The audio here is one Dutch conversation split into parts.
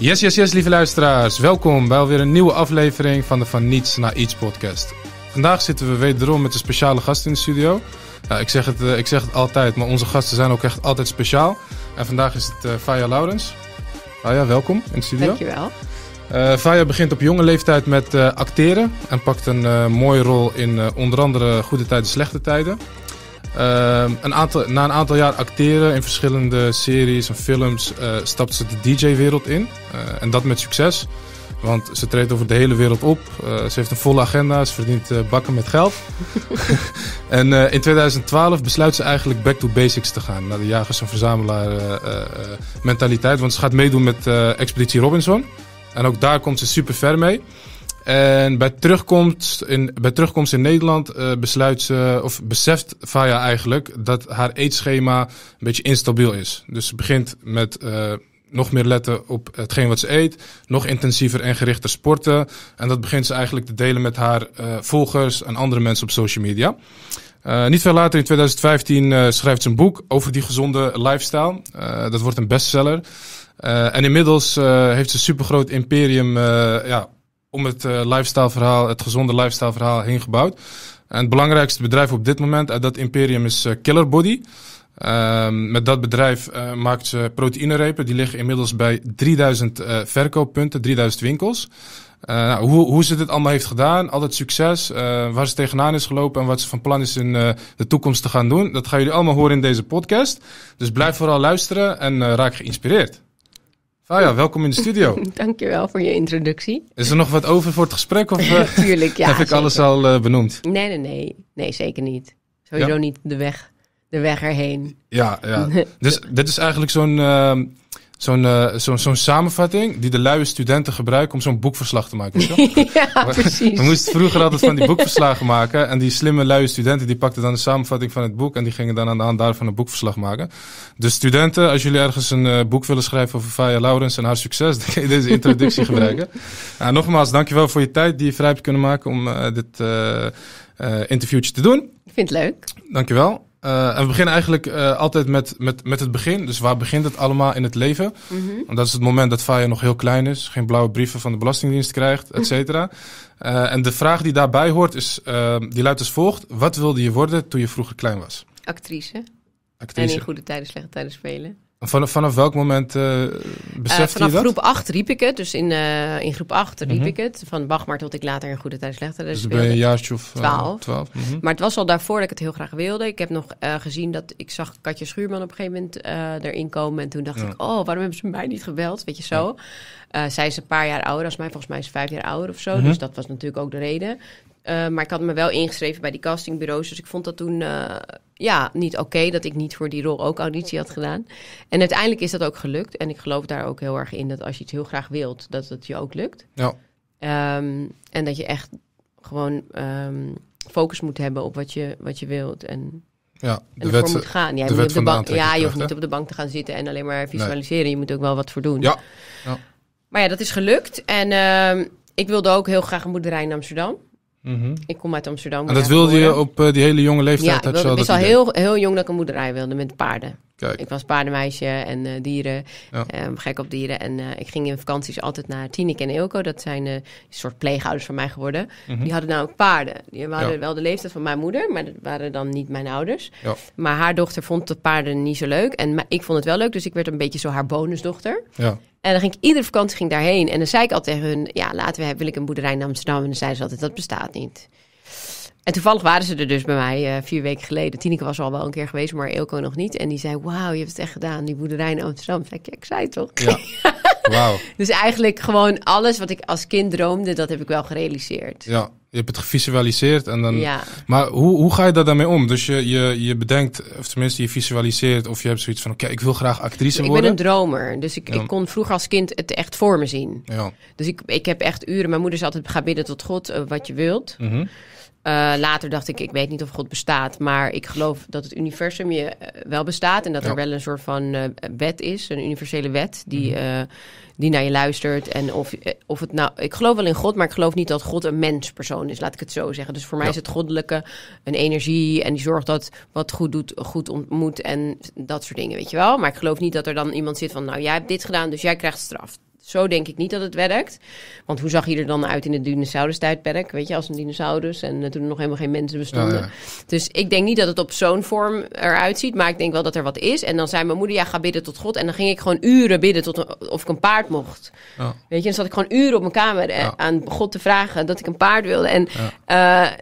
Yes, yes, yes, lieve luisteraars. Welkom bij alweer een nieuwe aflevering van de Van Niets naar Iets podcast. Vandaag zitten we wederom met een speciale gast in de studio. Nou, ik, zeg het, eh, ik zeg het altijd, maar onze gasten zijn ook echt altijd speciaal. En vandaag is het uh, eh, Faya Laurens. Faya, welkom in de studio. Dankjewel. Uh, eh, Faya begint op jonge leeftijd met acteren en pakt een mooie rol in onder andere Goede Tijden, Slechte Tijden. Ehm, een aantal, na een aantal jaar acteren in verschillende series en films eh, stapt ze de DJ-wereld in. Eh, en dat met succes, want ze treedt over de hele wereld op. Eh, ze heeft een volle agenda, ze verdient bakken met geld. en in 2012 besluit ze eigenlijk back to basics te gaan, naar de jagers- en verzamelaar-mentaliteit. want ze gaat meedoen met Expeditie Robinson. En ook daar komt ze super ver mee. En bij terugkomst in, bij terugkomst in Nederland eh, besluit ze, of beseft Faya eigenlijk dat haar eetschema een beetje instabiel is. Dus ze begint met uh, nog meer letten op hetgeen wat ze eet, nog intensiever en gerichter sporten. En dat begint ze eigenlijk te delen met haar uh, volgers en andere mensen op social media. Uh, niet veel later, in 2015, uh, schrijft ze een boek over die gezonde lifestyle. Uh, dat wordt een bestseller. en inmiddels heeft ze een supergroot imperium ja, om het eh, lifestyle verhaal, het gezonde lifestyle verhaal heen gebouwd. En het belangrijkste bedrijf op dit moment uit dat imperium is eh, Killer Body. Ehm, met dat bedrijf eh, maakt ze proteïnerepen. Die liggen inmiddels bij 3000 uh, verkooppunten, 3000 winkels. nou, hoe, hoe ze dit allemaal heeft gedaan, al het succes, waar ze tegenaan is gelopen en wat ze van plan is in de toekomst te gaan doen, dat gaan jullie allemaal horen in deze podcast. Dus blijf vooral luisteren en raak geïnspireerd. Faya, oh welkom in de studio. Dankjewel voor je introductie. Is er nog wat over voor het gesprek? Of uh, ja, heb ik alles al eh, benoemd? Nee, nee, nee. Nee, zeker niet. Sowieso niet de weg, de weg erheen. Ja, ja. dus dit is eigenlijk zo'n ehm, zo'n uh, zo'n samenvatting die de luie studenten gebruiken om zo'n boekverslag te maken. ja, precies. We moesten vroeger altijd van die boekverslagen maken. En die slimme luie studenten die pakten dan de samenvatting van het boek. En die gingen dan aan de hand daarvan een boekverslag maken. Dus studenten, als jullie ergens een eh, boek willen schrijven over Faya Laurens en haar succes. Dan kun je deze introductie gebruiken. Nou, nogmaals, dankjewel voor je tijd die je vrij hebt kunnen maken om eh, dit interviewtje te doen. Ik vind het leuk. Dankjewel. Eh, en we beginnen eigenlijk eh, altijd met, met, met het begin. Dus waar begint het allemaal in het leven? Mm dat is het moment dat Faya nog heel klein is, geen blauwe brieven van de Belastingdienst krijgt, et cetera. Eh, en de vraag die daarbij hoort, is, ehm, die luidt als volgt. Wat wilde je worden toen je vroeger klein was? Actrice. Actrice. En in goede tijden, slechte tijden spelen. Vanaf, vanaf welk moment eh, besefte eh, je dat? groep 8 riep ik het. Dus in, eh, in groep 8 riep mhm. ik het. Van maar tot ik later een Goede Tijd slechter. Dus, dus ben je een jaartje of 12. Mhm. Maar het was al daarvoor dat ik het heel graag wilde. Ik heb nog gezien dat ik zag Katja Schuurman op een gegeven moment erin komen. En toen dacht ik, oh, waarom hebben ze mij niet gebeld? Weet je zo. zij is een paar jaar ouder als mij. Volgens mij is ze vijf jaar ouder of zo. Mhm. Dus dat was natuurlijk ook de reden. maar ik had me wel ingeschreven bij die castingbureaus. Dus ik vond dat toen ja, niet oké dat ik niet voor die rol ook auditie had gedaan. En uiteindelijk is dat ook gelukt. En ik geloof daar ook heel erg in dat als je iets heel graag wilt, dat het je ook lukt. Ja. Ehm, en dat je echt gewoon ehm, focus moet hebben op wat je, wat je wilt. En, ja, de en wet, moet gaan. de wet de bank, ja, je hoeft niet op de bank te gaan zitten en alleen maar visualiseren. Je moet ook wel wat voor doen. Ja. ja. Maar ja, dat is gelukt. En ehm, ik wilde ook heel graag een boerderij in Amsterdam. Mhm. Ik kom uit Amsterdam. En dat wilde je op eh, die hele jonge leeftijd? Ja, ik, wilde, al heel, heel jong dat ik een moederij wilde met paarden. Ik was paardenmeisje en eh, dieren, ehm, gek op dieren. En eh, ik ging in vakanties altijd naar Tineke en Ilko. Dat zijn eh, een soort pleegouders van mij geworden. Mhm. Die hadden nou ook paarden. Die waren wel de leeftijd van mijn moeder, maar dat waren dan niet mijn ouders. Maar haar dochter vond de paarden niet zo leuk. En maar ik vond het wel leuk, dus ik werd een beetje zo haar bonusdochter. Ja. En dan ging ik iedere vakantie ging daarheen. En dan zei ik altijd tegen hun, ja, laten we wil ik een boerderij in Amsterdam. En dan zeiden ze altijd, dat bestaat niet. En toevallig waren ze er dus bij mij eh, vier weken geleden. Tineke was al wel een keer geweest, maar Eelco nog niet. En die zei, wauw, je hebt het echt gedaan, die boerderij in Amsterdam. Zei ik, ik zei het toch? Ja. dus eigenlijk gewoon alles wat ik als kind droomde, dat heb ik wel gerealiseerd. Ja, je hebt het gevisualiseerd. En dan, ja. Maar hoe, hoe ga je daar daarmee om? Dus je, je, je bedenkt, of tenminste je visualiseert, of je hebt zoiets van, oké, ik wil graag actrice worden. Ik ben een dromer, dus ik, ik kon vroeger als kind het echt voor me zien. Ja. Dus ik, ik heb echt uren, mijn moeder is altijd, ga bidden tot God, eh, wat je wilt. Mm eh, later dacht ik, ik weet niet of God bestaat, maar ik geloof dat het universum je eh, wel bestaat en dat er wel een soort van eh, wet is, een universele wet die, mhm. die naar je luistert. En of, of het nou, ik geloof wel in God, maar ik geloof niet dat God een menspersoon is, laat ik het zo zeggen. Dus voor mij is het goddelijke een energie en die zorgt dat wat goed doet, goed ontmoet en dat soort dingen, weet je wel. Maar ik geloof niet dat er dan iemand zit van, nou jij hebt dit gedaan, dus jij krijgt straf zo denk ik niet dat het werkt. Want hoe zag je er dan uit in het dinosaurus-tijdperk? Weet je, als een dinosaurus en eh, toen nog helemaal geen mensen bestonden. Dus ik denk niet dat het op zo'n vorm eruit ziet. Maar ik denk wel dat er wat is. En dan zei mijn moeder, ja, ga bidden tot God. En dan ging ik gewoon uren bidden tot eh, of ik een paard mocht. Ja. Weet je, dan zat ik gewoon uren op mijn kamer eh, aan God te vragen dat ik een paard wilde. En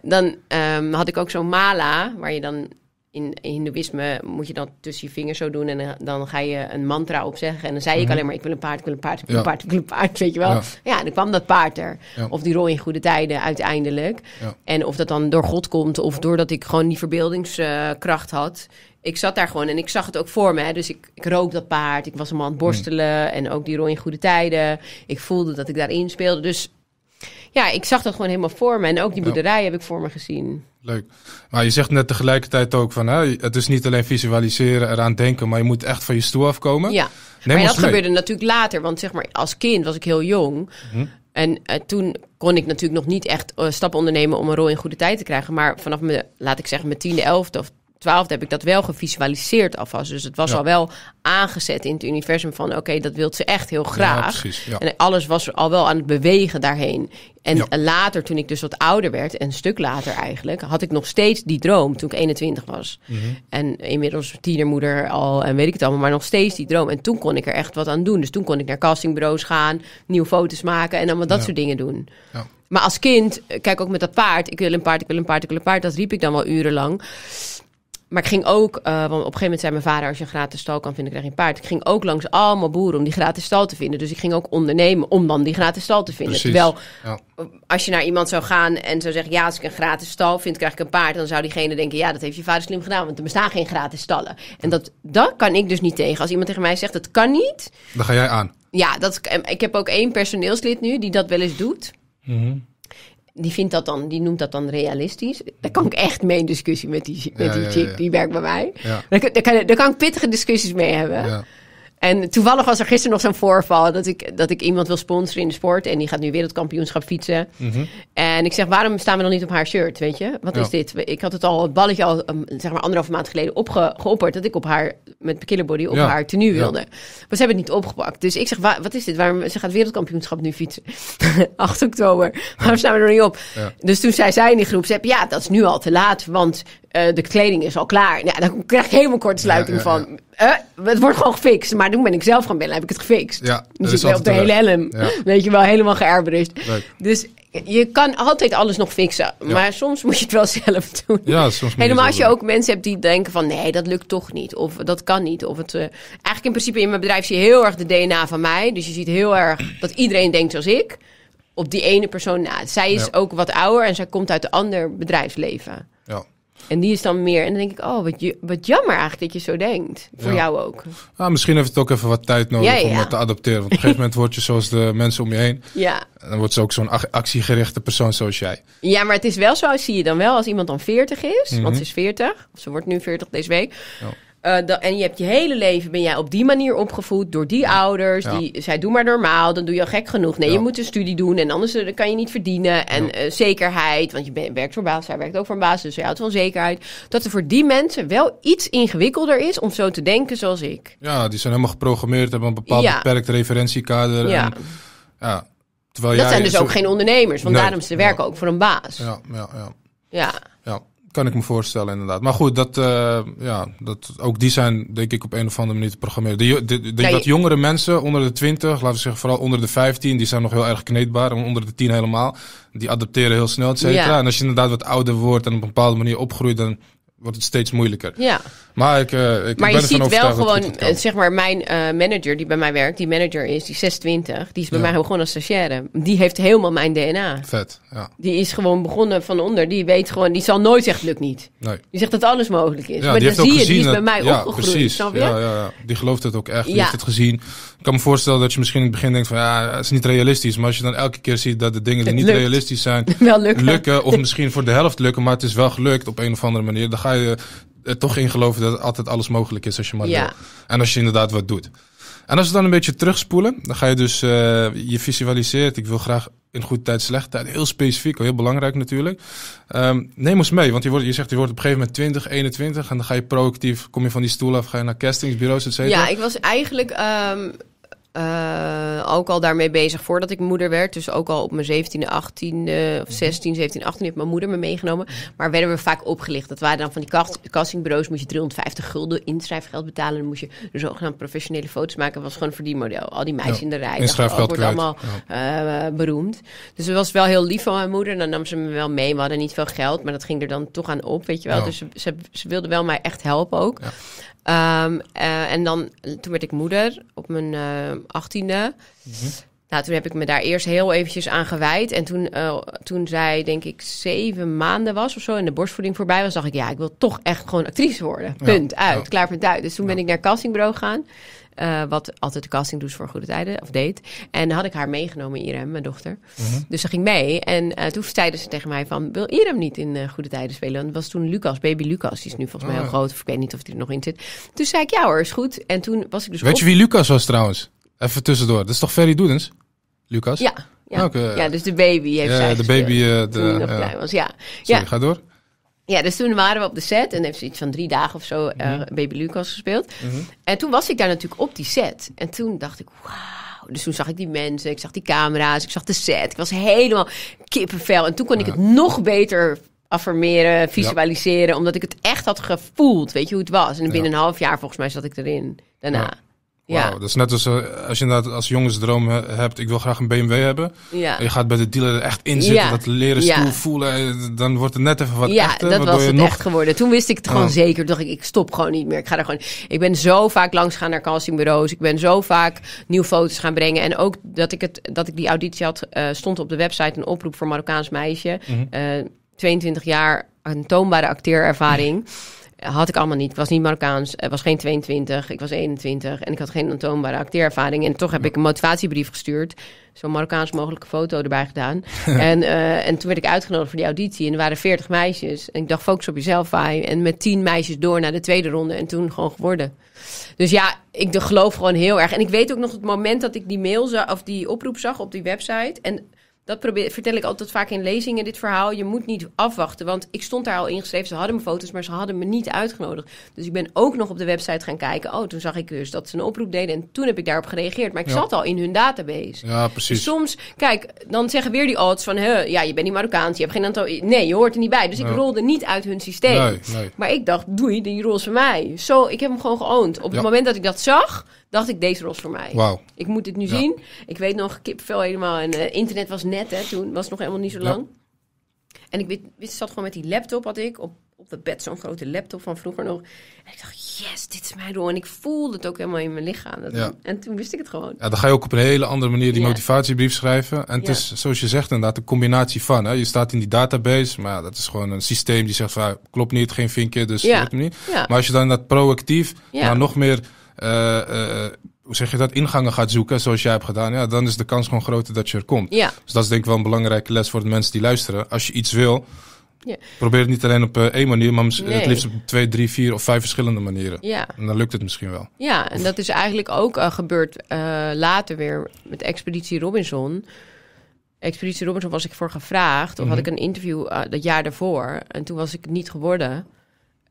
dan ehm, had ik ook zo'n mala, waar je dan in Hindoeïsme moet je dat tussen je vingers zo doen en eh, dan ga je een mantra opzeggen. En dan zei ik mhm. alleen maar: Ik wil een paard, ik wil een paard, ik wil een paard, ik wil een paard. Weet je wel? Ja, en dan kwam dat paard er. Of die rol in goede tijden uiteindelijk. En of dat dan door God komt of doordat ik gewoon die verbeeldingskracht had. Ik zat daar gewoon en ik zag het ook voor me. Hè? Dus ik, ik rook dat paard, ik was een aan het borstelen. Mhm. En ook die rol in goede tijden. Ik voelde dat ik daarin speelde. Dus ja, ik zag dat gewoon helemaal voor me. En ook die boerderij heb ik voor me gezien. Leuk. Maar je zegt net tegelijkertijd ook van, hè, het is niet alleen visualiseren, eraan denken, maar je moet echt van je stoel afkomen. Ja, Neem maar dat gebeurde natuurlijk later. Want zeg maar, als kind was ik heel jong. Mhm. En eh, toen kon ik natuurlijk nog niet echt eh, stappen ondernemen om een rol in goede tijd te krijgen. Maar vanaf me laat ik zeggen, mijn tiende, elfde of twaalfde heb ik dat wel gevisualiseerd alvast. Dus het was al wel aangezet in het universum van... oké, dat wil ze echt heel graag. En alles was al wel aan het bewegen daarheen. En later, toen ik dus wat ouder werd... en een stuk later eigenlijk... had ik nog steeds die droom toen ik 21 was. Mhm. En inmiddels tienermoeder al en weet ik het allemaal... maar nog steeds die droom. En toen kon ik er echt wat aan doen. Dus toen kon ik naar castingbureaus gaan... nieuwe foto's maken en allemaal dat soort dingen doen. Ja. Maar als kind, eh, kijk ook met dat paard. Ik wil een paard, ik wil een paard, ik wil een paard. Dat riep ik dan wel urenlang. Maar ik ging ook, eh, want op een gegeven moment zei mijn vader: als je een gratis stal kan vinden, krijg je een paard. Ik ging ook langs allemaal boeren om die gratis stal te vinden. Dus ik ging ook ondernemen om dan die gratis stal te vinden. Terwijl eh, als je naar iemand zou gaan en zou zeggen: ja, als ik een gratis stal vind, krijg ik een paard. Dan zou diegene denken: ja, dat heeft je vader slim gedaan, want er bestaan geen gratis stallen. En dat, dat kan ik dus niet tegen. Als iemand tegen mij zegt: dat kan niet. Dan ga jij aan. Ja, dat, ik heb ook één personeelslid nu die dat wel eens doet. Mm die, vindt dat dan, die noemt dat dan realistisch. Daar kan ik echt mee in discussie met die, met die chick, die werkt bij mij. Daar, kan, daar kan ik pittige discussies mee hebben. En toevallig was er gisteren nog zo'n voorval dat ik, dat ik iemand wil sponsoren in de sport. En die gaat nu wereldkampioenschap fietsen. Mhm. En ik zeg, waarom staan we dan niet op haar shirt? Weet je, wat is dit? Ik had het al, het balletje al um, zeg maar anderhalve maand geleden opge, Dat ik op haar, met body op haar tenue wilde. Ja. Maar hebben het niet opgepakt. Dus ik zeg, wat is dit? Waarom, ze gaat wereldkampioenschap nu fietsen. 8 oktober. Waarom staan we er niet op? Dus toen zei zij in die groep, ze heb, ja, dat is nu al te laat. Want eh, de kleding is al klaar. Ja, nou, dan krijg ik helemaal kortsluiting ja, van. Eh, het wordt gewoon gefixt. Maar toen ben ik zelf gaan bellen, heb ik het gefixt. Ja, dus ik op de hele helm. Weet je wel, helemaal geërberist. Dus je kan altijd alles nog fixen. Maar soms moet je het wel zelf doen. Ja, soms helemaal als je ook mensen hebt die denken van... nee, dat lukt toch niet. Of dat kan niet. Of het, eh, eigenlijk in principe in mijn bedrijf zie je heel erg de DNA van mij. Dus je ziet heel erg dat iedereen denkt zoals ik. Op die ene persoon na. Zij is ook wat ouder en zij komt uit een ander bedrijfsleven. Ja. En die is dan meer. En dan denk ik, oh, wat, wat jammer eigenlijk dat je zo denkt. Voor jou ook. Nou, misschien heeft het ook even wat tijd nodig om te adopteren. Want op een gegeven moment word je zoals de mensen om je heen. Ja. En dan wordt ze ook zo'n actiegerichte persoon zoals jij. Ja, maar het is wel zo, zie je dan wel, als iemand dan 40 is. Want mhm. ze is 40. Of ze wordt nu 40 deze week. Eh, en je hebt je hele leven ben jij op die manier opgevoed door die ouders. Die zij doen maar normaal, dan doe je al gek genoeg. Nee, je moet een studie doen en anders eh, kan je niet verdienen. En eh, zekerheid, want je werkt voor baas, zij werkt ook voor een baas, dus je houdt van zekerheid. Dat er voor die mensen wel iets ingewikkelder is om zo te denken zoals ik. Ja, die zijn helemaal geprogrammeerd, hebben een bepaald beperkt referentiekader. Ja. En, ja. Terwijl dat zijn dus ook geen ondernemers, want daarom ze werken ook voor een baas. ja, ja. ja. Kan ik me voorstellen, inderdaad. Maar goed, dat, eh, ja, dat, ook die zijn, denk ik, op een of andere manier te programmeren. De, de, de, dat jongere mensen onder de 20, laten we zeggen vooral onder de 15, die zijn nog heel erg kneedbaar. En onder de 10 helemaal. Die adapteren heel snel, et cetera. En als je inderdaad wat ouder wordt en op een bepaalde manier opgroeit, dan wordt het steeds moeilijker. Ja. Maar, ik, eh, ik maar je ziet wel gewoon, eh, zeg maar, mijn eh, manager die bij mij werkt, die manager is, die 26, die is bij mij gewoon als stagiaire. Die heeft helemaal mijn DNA. Vet, ja. Die is gewoon begonnen van onder. Die weet gewoon, die zal nooit zeggen, lukt niet. Nee. Die zegt dat alles mogelijk is. Ja, maar dan zie je, die is bij mij ja, opgegroeid. Precies. je? Ja, ja, ja. Die gelooft het ook echt. Die heeft het gezien. Ik kan me voorstellen dat je misschien in het begin denkt van ja, het is niet realistisch. Maar als je dan elke keer ziet dat de dingen die niet realistisch zijn, wel lukken. Of misschien voor de helft lukken, maar het is wel gelukt op een of andere manier. Dan ga je er toch in geloven dat altijd alles mogelijk is als je maar ja. wil. En als je inderdaad wat doet. En als we dan een beetje terugspoelen, dan ga je dus, eh, je visualiseert, ik wil graag in goede tijd, slechte tijd, heel specifiek, heel belangrijk natuurlijk. Um, neem ons mee, want je, wordt, je zegt je wordt op een gegeven moment 20, 21 en dan ga je proactief, kom je van die stoel af, ga je naar castingsbureaus, et Ja, ik was eigenlijk, ehm, eh, ook al daarmee bezig voordat ik moeder werd. Dus ook al op mijn 17 18 of 16, 17, 18e heeft mijn moeder me meegenomen. Maar werden we vaak opgelicht. Dat waren dan van die kast, Moest je 350 gulden inschrijfgeld betalen. Dan moest je zogenaamde professionele foto's maken. Dat was gewoon die verdienmodel. Al die meisjes in de rij. Dat wordt allemaal eh, beroemd. Dus het was wel heel lief van mijn moeder. dan nam ze me wel mee. We hadden niet veel geld. Maar dat ging er dan toch aan op. Weet je wel. Dus ze, ze, ze wilde wel mij echt helpen ook. Ehm, eh, en dan, toen werd ik moeder op mijn eh, achttiende. Mm Nou, toen heb ik me daar eerst heel eventjes aan gewijd. En toen, eh, toen zij, denk ik, zeven maanden was of zo en de borstvoeding voorbij was, dacht ik, ja, ik wil toch echt gewoon actrice worden. Punt, uit, klaar, voor uit. Dus toen ben ik naar castingbureau gaan. Eh, wat altijd de casting doet voor Goede Tijden, of deed. En dan had ik haar meegenomen, Irem, mijn dochter. Mhm. Dus ze ging mee. En eh, toen zeiden ze tegen mij van, wil Irem niet in eh, Goede Tijden spelen? Want was toen Lucas, baby Lucas. Die is nu volgens mij heel oh. groot. ik weet niet of hij er nog in zit. Toen zei ik, ja hoor, is goed. En toen was ik dus Weet je wie Lucas was trouwens? Even tussendoor. Dat is toch Ferry Doedens? Lucas? Ja. Ja. ja, dus de baby heeft ja, de baby, de, toen was, ja. Sorry, ja. ga door. Ja, dus toen waren we op de set en heeft ze iets van drie dagen of zo uh, Baby Lucas gespeeld. Mhm. En toen was ik daar natuurlijk op die set. En toen dacht ik, wauw. Dus toen zag ik die mensen, ik zag die camera's, ik zag de set. Ik was helemaal kippenvel. En toen kon ik het nog beter affirmeren, visualiseren. Omdat ik het echt had gevoeld, weet je hoe het was. En binnen een half jaar volgens mij zat ik erin daarna ja. Dat is net als eh, als je inderdaad als droom hebt, ik wil graag een BMW hebben. Ja. En je gaat bij de dealer echt in zitten, ja. dat leren stoel voelen, eh, dan wordt het net even wat Ja, dat was het echt geworden. Toen wist ik het gewoon oh. zeker. Toen dacht ik, ik stop gewoon niet meer. Ik ga er gewoon... Ik ben zo vaak langs gaan naar castingbureaus. Ik ben zo vaak nieuwe foto's gaan brengen. En ook dat ik, het, dat ik die auditie had, eh, stond op de website een oproep voor Marokkaans meisje. Mm 22 jaar, een toonbare acteerervaring. Had ik allemaal niet. Ik was niet Marokkaans. was geen 22. Ik was 21. En ik had geen aantoonbare acteerervaring. En toch heb ik een motivatiebrief gestuurd. Zo'n Marokkaans mogelijke foto erbij gedaan. en, eh, en toen werd ik uitgenodigd voor die auditie. En er waren 40 meisjes. En ik dacht, focus op jezelf, Vai. En met 10 meisjes door naar de tweede ronde. En toen gewoon geworden. Dus ja, ik geloof gewoon heel erg. En ik weet ook nog het moment dat ik die mail zag, of die oproep zag op die website. En dat probeer, vertel ik altijd vaak in lezingen, dit verhaal. Je moet niet afwachten, want ik stond daar al ingeschreven. Ze hadden mijn foto's, maar ze hadden me niet uitgenodigd. Dus ik ben ook nog op de website gaan kijken. Oh, toen zag ik dus dat ze een oproep deden. En toen heb ik daarop gereageerd. Maar ik zat al in hun database. Ja, precies. Dus soms, kijk, dan zeggen weer die odds van... hè, ja, je bent niet Marokkaans, je hebt geen aantal... Nee, je hoort er niet bij. Dus ik rolde niet uit hun systeem. Nee, nee. Maar ik dacht, doei, die rol is van mij. Zo, ik heb hem gewoon geoond. Op het moment dat ik dat zag dacht ik, deze rol is voor mij. Wow. Ik moet dit nu zien. Ik weet nog, kipvel helemaal. En eh, internet was net, hè, toen was het nog helemaal niet zo lang. En ik wist, zat gewoon met die laptop, had ik op, op het bed zo'n grote laptop van vroeger nog. En ik dacht, yes, dit is mijn rol. En ik voelde het ook helemaal in mijn lichaam. Dat ja. En toen wist ik het gewoon. Ja, dan ga je ook op een hele andere manier die motivatiebrief schrijven. En het is, zoals je zegt, inderdaad, een combinatie van. Hè. Je staat in die database, maar dat is gewoon een systeem die zegt, van, ah, klopt niet, geen vinkje, dus ja. niet. Maar als je dan dat proactief, ja nog meer eh, eh, hoe zeg je dat, ingangen gaat zoeken, zoals jij hebt gedaan, ja, dan is de kans gewoon groter dat je er komt. Ja. Dus dat is denk ik wel een belangrijke les voor de mensen die luisteren. Als je iets wil, ja. probeer het niet alleen op eh, één manier, maar het liefst op twee, drie, vier of vijf verschillende manieren. Ja. En dan lukt het misschien wel. Ja, en dat is eigenlijk ook gebeurd later weer met Expeditie Robinson. Expeditie Robinson was ik voor gevraagd, of had mhm. ik een interview dat jaar daarvoor. En toen was ik niet geworden.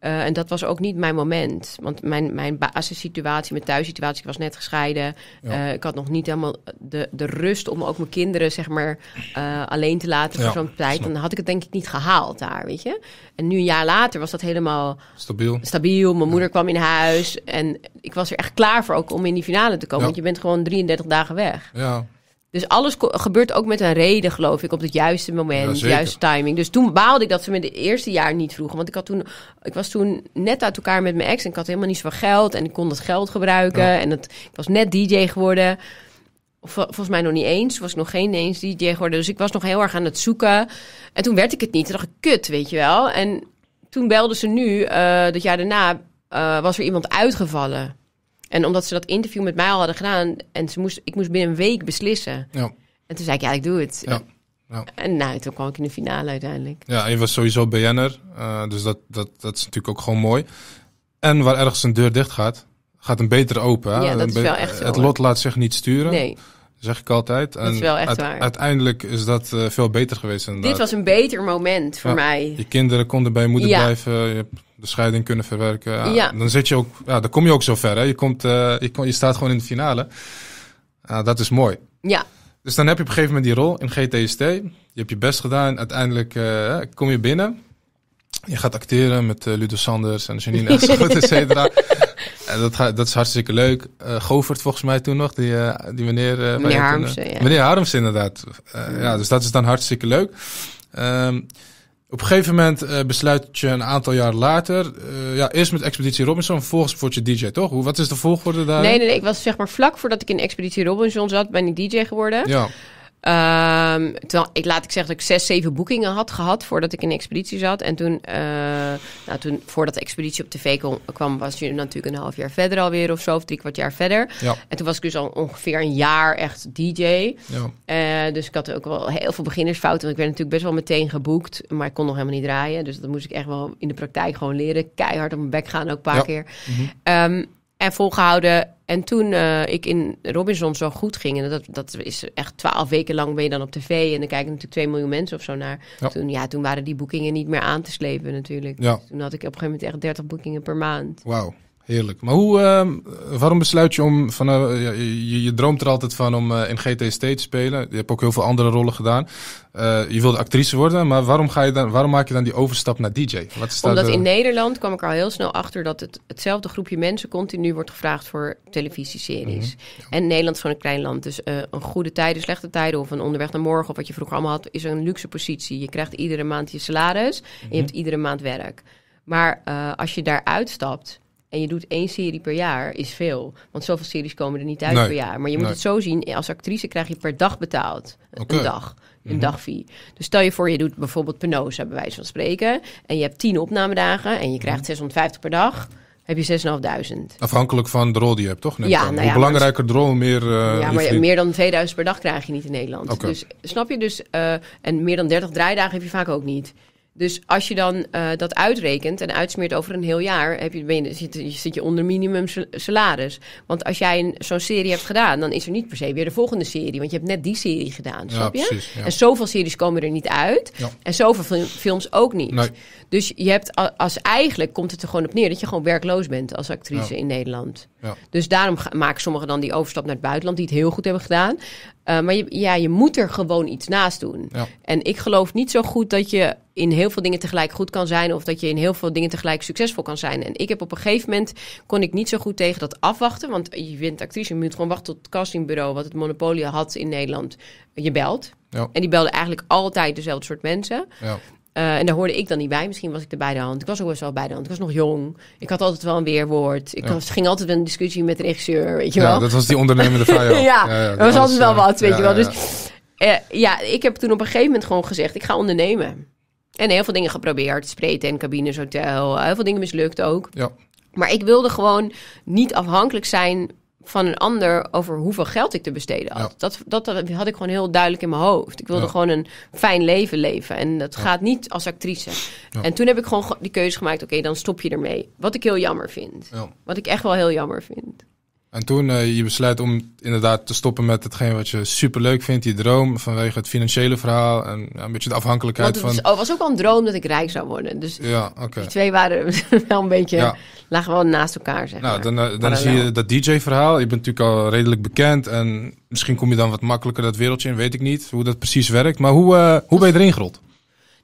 Eh, en dat was ook niet mijn moment. Want mijn, mijn basissituatie, mijn thuissituatie, ik was net gescheiden. Eh, ik had nog niet helemaal de, de rust om ook mijn kinderen zeg maar, eh, alleen te laten voor zo'n tijd. Dan had ik het denk ik niet gehaald daar, weet je. En nu een jaar later was dat helemaal stabiel. stabiel. Mijn moeder kwam in huis en ik was er echt klaar voor ook om in die finale te komen. Want je bent gewoon 33 dagen weg. Ja, dus alles gebeurt ook met een reden, geloof ik, op het juiste moment, juiste timing. Dus toen baalde ik dat ze me het eerste jaar niet vroegen. Want ik, had toen, ik was toen net uit elkaar met mijn ex en ik had helemaal niets van geld. En ik kon dat geld gebruiken en dat, ik was net DJ geworden. Of, volgens mij nog niet eens, was ik nog geen eens DJ geworden. Dus ik was nog heel erg aan het zoeken. En toen werd ik het niet. Toen dacht ik, kut, weet je wel. En toen belden ze nu, eh, dat jaar daarna, eh, was er iemand uitgevallen. En omdat ze dat interview met mij al hadden gedaan en ze moest, ik moest binnen een week beslissen. Ja. En toen zei ik, ja, ik doe het. Ja. En nou, toen kwam ik in de finale uiteindelijk. Ja, je was sowieso BN'er. Uh, eh, dus dat, dat, dat is natuurlijk ook gewoon mooi. En waar ergens een deur dicht gaat, gaat een betere open. Hè? Ja, dat is wel echt zo, Het lot laat zich niet sturen. Nee zeg ik altijd. En dat is wel echt waar. Uiteindelijk is dat eh, veel beter geweest. Dit was een beter moment voor mij. Je kinderen konden bij je moeder blijven. Je hebt de scheiding kunnen verwerken. Dan zit je ook, ja, dan kom je ook zo ver. Hè. Je, komt, eh, je, staat gewoon in de finale. dat is mooi. Ja. Dus dan heb je op een gegeven moment die rol in GTST. Je hebt je best gedaan. Uiteindelijk eh, kom je binnen. Je gaat acteren met Ludo Sanders en Janine Echtschot, et cetera. Eh, dat, gaat, dat is hartstikke leuk. Eh, Govert volgens mij toen nog, die, eh, die meneer... Uh, meneer Harmsen, Meneer Harmsen inderdaad. Mm. Ja, dus dat is dan hartstikke leuk. Ehm, op een gegeven moment besluit je een aantal jaar later, ja, eerst met Expeditie Robinson, vervolgens word je DJ, toch? Hoe, wat is de volgorde daar? Nee, nee, nee, ik was zeg maar vlak voordat ik in Expeditie Robinson zat, ben ik DJ geworden. Ja. Um, terwijl ik laat ik zeggen dat ik zes, zeven boekingen had gehad voordat ik in expeditie zat. En toen, eh, nou, toen voordat de expeditie op tv kwam, was je natuurlijk een half jaar verder alweer of zo, of drie kwart jaar verder. En toen was ik dus al ongeveer een jaar echt DJ. Ja. Eh, dus ik had ook wel heel veel beginnersfouten. Want ik werd natuurlijk best wel meteen geboekt, maar ik kon nog helemaal niet draaien. Dus dat moest ik echt wel in de praktijk gewoon leren. Keihard op mijn bek gaan ook een paar keer. Mhm. Ehm, en volgehouden en toen eh, ik in Robinson zo goed ging, en dat, dat is echt twaalf weken lang ben je dan op tv en dan kijken natuurlijk twee miljoen mensen of zo naar. Toen, ja, toen waren die boekingen niet meer aan te slepen natuurlijk. Toen had ik op een gegeven moment echt 30 boekingen per maand. Heerlijk. Maar hoe, ehm, waarom besluit je om van, eh, je, je, droomt er altijd van om eh, in GT te spelen. Je hebt ook heel veel andere rollen gedaan. Eh, je wilde actrice worden, maar waarom, ga je dan, waarom maak je dan die overstap naar DJ? Wat Omdat in Nederland kwam ik al heel snel achter dat het, hetzelfde groepje mensen continu wordt gevraagd voor televisieseries. Mhm. En Nederland is gewoon een klein land, dus een goede tijden, slechte tijden of een onderweg naar morgen of wat je vroeger allemaal had, is een luxe positie. Je krijgt iedere maand je salaris en je mhm. hebt iedere maand werk. Maar als je daar uitstapt en je doet één serie per jaar, is veel. Want zoveel series komen er niet uit per jaar. Maar je moet het zo zien, als actrice krijg je per dag betaald. Een dag. Een mm -hmm. dagfee. Dus stel je voor, je doet bijvoorbeeld Penosa, bij wijze van spreken. En je hebt tien opnamedagen en je mhm. krijgt 650 per dag heb je 6.500. Afhankelijk van de rol die je hebt, toch? ja, nou hoe belangrijker de rol, meer... Eh, ja, maar meer dan 2000 per dag krijg je niet in Nederland. Okay. Dus snap je? Dus, eh, en meer dan 30 draaidagen heb je vaak ook niet. Dus als je dan eh, dat uitrekent en uitsmeert over een heel jaar, heb je, ben je, zit, je, onder minimum salaris. Want als jij zo'n serie hebt gedaan, dan is er niet per se weer de volgende serie. Want je hebt net die serie gedaan, snap je? En zoveel series komen er niet uit. En zoveel films ook niet. Dus je hebt als eigenlijk komt het er gewoon op neer dat je gewoon werkloos bent als actrice in Nederland. Dus daarom maken sommigen dan die overstap naar het buitenland, die het heel goed hebben gedaan. Eh, maar je, ja, je moet er gewoon iets naast doen. En ik geloof niet zo goed dat je in heel veel dingen tegelijk goed kan zijn. Of dat je in heel veel dingen tegelijk succesvol kan zijn. En ik heb op een gegeven moment kon ik niet zo goed tegen dat afwachten. Want je bent actrice, je moet gewoon wachten tot het castingbureau, wat het monopolie had in Nederland, je belt. Ja. En die belden eigenlijk altijd dezelfde soort mensen. Ja. Eh, en daar hoorde ik dan niet bij. Misschien was ik er bij de hand. Ik was ook best wel bij de hand. Ik was nog jong. Ik had altijd wel een weerwoord. Ik ging altijd een discussie met de regisseur, weet je wel. Ja, dat was die ondernemende vrijheid. ja, ja, dat was altijd wel eh, wat, weet je wel. Dus eh, ja, ik heb toen op een gegeven moment gewoon gezegd, ik ga ondernemen. En heel veel dingen geprobeerd. Spreten en cabines, hotel. Heel veel dingen mislukt ook. Ja. Maar ik wilde gewoon niet afhankelijk zijn van een ander over hoeveel geld ik te besteden had. Dat, dat had ik gewoon heel duidelijk in mijn hoofd. Ik wilde gewoon een fijn leven leven. En dat gaat niet als actrice. En toen heb ik gewoon die keuze gemaakt. Oké, dan stop je ermee. Wat ik heel jammer vind. Wat ik echt wel heel jammer vind. En toen eh, je besluit om inderdaad te stoppen met hetgeen wat je superleuk vindt, die droom vanwege het financiële verhaal en ja, een beetje de afhankelijkheid van. Het was, oh, was ook al een droom dat ik rijk zou worden. Dus ja, die twee waren wel een beetje lagen wel naast elkaar zeg nou, Dan, eh, dan zie je dat DJ-verhaal. Je bent natuurlijk al redelijk bekend en misschien kom je dan wat makkelijker dat wereldje in. Weet ik niet hoe dat precies werkt. Maar hoe, eh, hoe ben je erin gerold?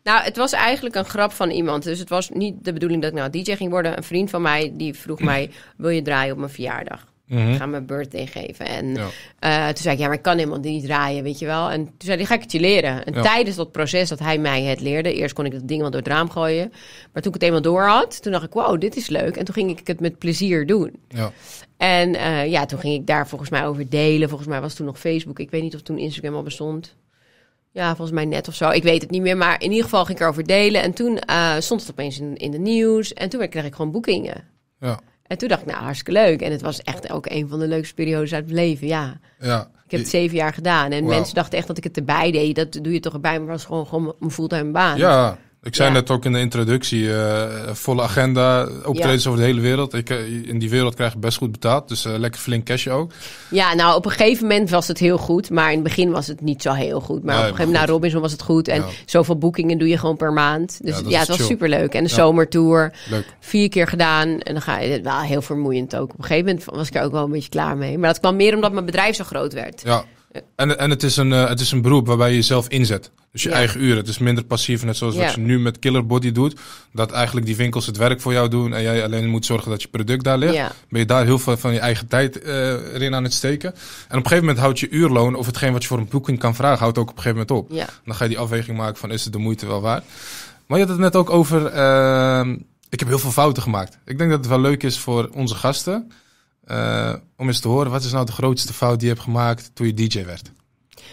Nou, het was eigenlijk een grap van iemand. Dus het was niet de bedoeling dat ik nou DJ ging worden. Een vriend van mij die vroeg mij: Wil je draaien op mijn verjaardag? Ik mhm. ga mijn birthday geven. En eh, toen zei ik, ja, maar ik kan helemaal niet draaien, weet je wel. En toen zei hij, ga ik het je leren. En tijdens dat proces dat hij mij het leerde, eerst kon ik dat ding wel door het raam gooien. Maar toen ik het eenmaal door had, toen dacht ik, wow, dit is leuk. En toen ging ik het met plezier doen. Ja. En eh, ja, toen ging ik daar volgens mij over delen. Volgens mij was toen nog Facebook. Ik weet niet of toen Instagram al bestond. Ja, volgens mij net of zo. Ik weet het niet meer. Maar in ieder geval ging ik erover delen. En toen eh, stond het opeens in, in de nieuws. En toen kreeg ik gewoon boekingen. Ja. En toen dacht ik, nou, hartstikke leuk. En het was echt ook een van de leukste periodes uit mijn leven, ja. ja. Ik heb het zeven jaar gedaan. En mensen dachten echt dat ik het erbij deed. Dat doe je toch erbij, maar was gewoon, gewoon mijn fulltime baan. Ja, ik zei ja. net ook in de introductie, eh, volle agenda, ook ja. over de hele wereld. Ik, eh, in die wereld krijg je best goed betaald, dus eh, lekker flink cash ook. Ja, nou op een gegeven moment was het heel goed, maar in het begin was het niet zo heel goed. Maar op een gegeven moment, na Robinson was het goed en zoveel boekingen doe je gewoon per maand. Dus ja, het was super leuk. En de zomertour, leuk. vier keer gedaan en dan ga je, wel heel vermoeiend ook. Op een gegeven moment was ik er ook wel een beetje klaar mee. Maar dat kwam meer omdat mijn bedrijf zo groot werd. Ja. En, en het, is een, eh, het is een beroep waarbij je jezelf inzet. Dus je eigen uren. Het is minder passief, net zoals wat je nu met Killer Body doet. Dat eigenlijk die winkels het werk voor jou doen en jij alleen moet zorgen dat je product daar ligt. Ben je daar heel veel van je eigen tijd uh, erin aan het steken. En op een gegeven moment houdt je uurloon of hetgeen wat je voor een boeking kan vragen, houdt ook op een gegeven moment op. Dan ga je die afweging maken van is het de moeite wel waard. Maar je had het net ook over, ehm, ik heb heel veel fouten gemaakt. Ik denk dat het wel leuk is voor onze gasten eh, om eens te horen, wat is nou de grootste fout die je hebt gemaakt toen je DJ werd?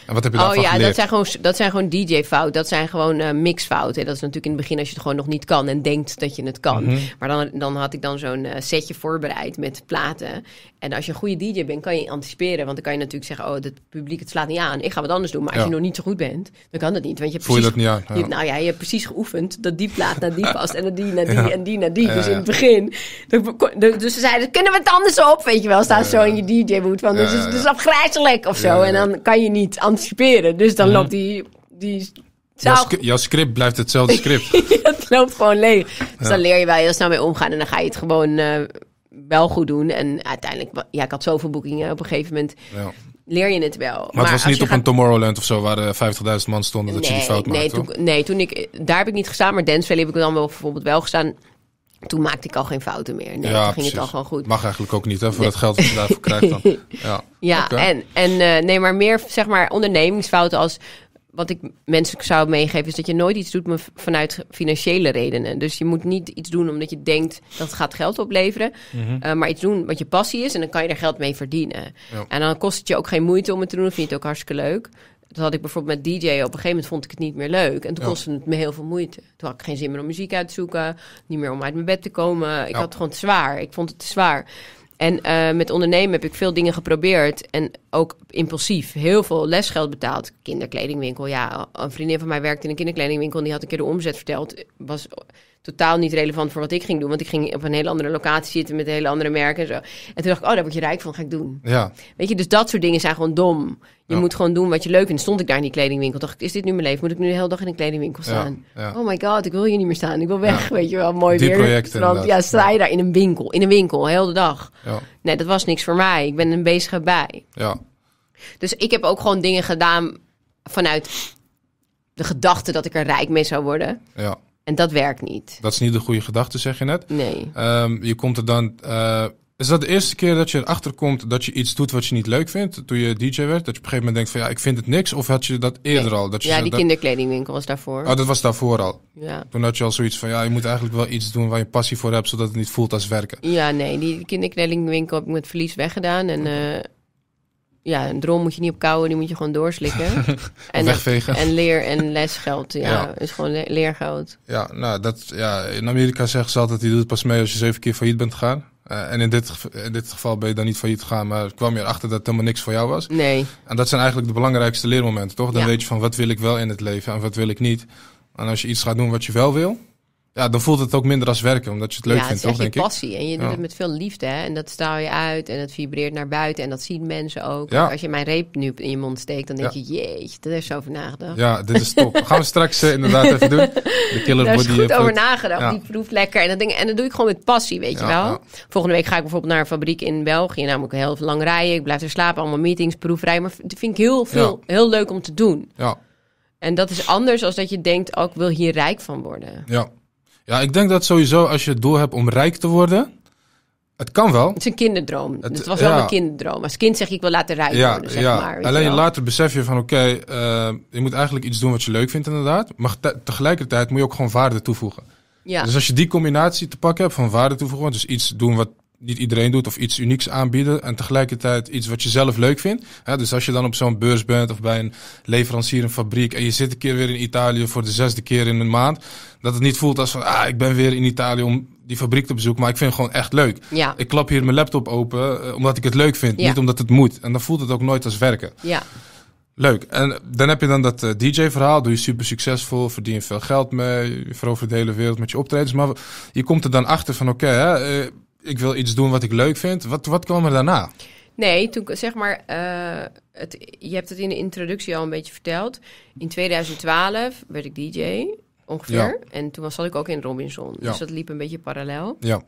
En wat heb je oh daarvan Oh ja, dat zijn gewoon, dat zijn gewoon DJ-fouten. Eh, dat zijn gewoon mixfouten. Dat is natuurlijk in het begin als je het gewoon nog niet kan en denkt dat je het kan. Mhm. Maar dan, dan had ik dan zo'n eh, setje voorbereid met platen. En als je een goede DJ bent, kan je anticiperen. Want dan kan je natuurlijk zeggen, oh, het publiek het slaat niet aan. Ik ga wat anders doen. Maar als je nog niet zo goed bent, dan kan dat niet. Want je hebt Voel je dat niet aan? nou ja, je hebt precies geoefend dat die plaat naar die past. En dat die naar die en die naar die. Dus in het begin. Dus ze zeiden, kunnen we het anders op? Weet je wel, staat zo in je DJ-boot. dus, het is afgrijzelijk of zo. En dan kan je niet anticiperen. Dus dan mhm. loopt die, die Jouw, jouw, script blijft hetzelfde script. het loopt gewoon leeg. Dus dan leer je wel heel snel mee omgaan en dan ga je het gewoon eh, wel goed doen. En uiteindelijk, ja, ik had zoveel boekingen op een gegeven moment. Ja. Leer je het wel. Maar, het was niet op een Tomorrowland of zo waar 50.000 eh, man stonden dat je die fout nee, nee, toen ik, daar heb ik niet gestaan. Maar Danceville heb ik dan wel bijvoorbeeld wel gestaan toen maakte ik al geen fouten meer. Nee, ja, ging het al gewoon goed. Mag eigenlijk ook niet, hè, voor het geld dat je daarvoor krijgt Ja, ja en, en eh, nee, maar meer zeg maar ondernemingsfouten als... Wat ik mensen zou meegeven is dat je nooit iets doet vanuit financiële redenen. Dus je moet niet iets doen omdat je denkt dat het gaat geld opleveren. Mhm. Eh, maar iets doen wat je passie is en dan kan je er geld mee verdienen. En dan kost het je ook geen moeite om het te doen. Of vind je het ook hartstikke leuk. Dat had ik bijvoorbeeld met DJ. Op een gegeven moment vond ik het niet meer leuk. En toen kostte het me heel veel moeite. Toen had ik geen zin meer om muziek uit te zoeken. Niet meer om uit mijn bed te komen. Ik had het gewoon zwaar. Ik vond het te zwaar. En eh, met ondernemen heb ik veel dingen geprobeerd. En ook impulsief. Heel veel lesgeld betaald. Kinderkledingwinkel. Ja, een vriendin van mij werkte in een kinderkledingwinkel. En die had een keer de omzet verteld. Was totaal niet relevant voor wat ik ging doen. Want ik ging op een hele andere locatie zitten met hele andere merken en zo. En toen dacht ik, oh, daar word je rijk van, ga ik doen. Ja. Weet je, dus dat soort dingen zijn gewoon dom. Je moet gewoon doen wat je leuk vindt. Stond ik daar in die kledingwinkel, dacht ik, is dit nu mijn leven? Moet ik nu de hele dag in een kledingwinkel staan? Oh my god, ik wil hier niet meer staan. Ik wil weg, weet je wel. Mooi weer. Projecten, want, ja, sta je daar in een winkel, in een winkel, heel de dag. Nee, dat was niks voor mij. Ik ben een bezig bij. Ja. Dus ik heb ook gewoon dingen gedaan vanuit de gedachte dat ik er rijk mee zou worden. Ja. En dat werkt niet. Dat is niet de goede gedachte, zeg je net. Nee. Ehm, je komt er dan. Eh, is dat de eerste keer dat je erachter komt dat je iets doet wat je niet leuk vindt? Toen je DJ werd, dat je op een gegeven moment denkt van ja, ik vind het niks. Of had je dat eerder al? Dat je ja, die kinderkledingwinkel was daarvoor. Oh, dat was daarvoor al? Ja. Toen had je al zoiets van ja, je moet eigenlijk wel iets doen waar je passie voor hebt, zodat het niet voelt als werken. Ja, nee, die kinderkledingwinkel heb ik met verlies weggedaan. En ja, een droom moet je niet op die moet je gewoon doorslikken. en wegvegen. En leer en lesgeld, ja, is gewoon le leergeld. Ja, nou, dat, ja, in Amerika zeggen ze altijd, die doet het pas mee als je zeven keer failliet bent gegaan. Eh, en in dit, in dit geval ben je dan niet failliet gegaan, maar kwam je erachter dat het helemaal niks voor jou was. Nee. En dat zijn eigenlijk de belangrijkste leermomenten, toch? Dan weet je van wat wil ik wel in het leven en wat wil ik niet. En als je iets gaat doen wat je wel wil, ja, dan voelt het ook minder als werken, omdat je het leuk vindt, het toch? Denk je passie en je doet het met veel liefde hè? en dat straal je uit en dat vibreert naar buiten en dat zien mensen ook. Als je mijn reep nu in je mond steekt, dan denk je, jeetje, dat is zo over nagedacht. Ja, dit is top. gaan we straks eh, inderdaad even doen. De killer daar body. dus is over nagedacht. Die proef lekker en dat, denk, en dat doe ik gewoon met passie, weet je wel. Volgende week ga ik bijvoorbeeld naar een fabriek in België. Namelijk nou, heel lang rijden, ik blijf er slapen, allemaal meetings, proefrijden. Maar dat vind ik heel veel, heel leuk om te doen. Ja. En dat is anders dan dat je denkt, ook oh, wil hier rijk van worden. Ja. Ja, ik denk dat sowieso als je het doel hebt om rijk te worden, het kan wel. Het is een kinderdroom. Het, was wel een kinderdroom. Als kind zeg ik, ik wil laten rijk worden, zeg ja. maar. Alleen later besef je van, oké, eh, je moet eigenlijk iets doen wat je leuk vindt inderdaad. Maar tegelijkertijd moet je ook gewoon waarde toevoegen. Ja. Dus als je die combinatie te pakken hebt van waarde toevoegen, dus iets doen wat niet iedereen doet of iets unieks aanbieden en tegelijkertijd iets wat je zelf leuk vindt. dus als je dan op zo'n beurs bent of bij een leverancier, een fabriek en je zit een keer weer in Italië voor de zesde keer in een maand, dat het niet voelt als van ah, ik ben weer in Italië om die fabriek te bezoeken, maar ik vind het gewoon echt leuk. Ja. Ik klap hier mijn laptop open eh, omdat ik het leuk vind, niet omdat het moet. En dan voelt het ook nooit als werken. Ja. Leuk. En dan heb je dan dat eh, DJ-verhaal. Doe je super succesvol, verdien je veel geld mee, je de hele wereld met je optredens. Maar je komt er dan achter van, oké, okay, ik wil iets doen wat ik leuk vind. Wat, wat kwam er daarna? Nee, toen zeg maar, eh, het, je hebt het in de introductie al een beetje verteld. In 2012 werd ik DJ ongeveer. En toen was, zat ik ook in Robinson. Dus dat liep een beetje parallel. Ja.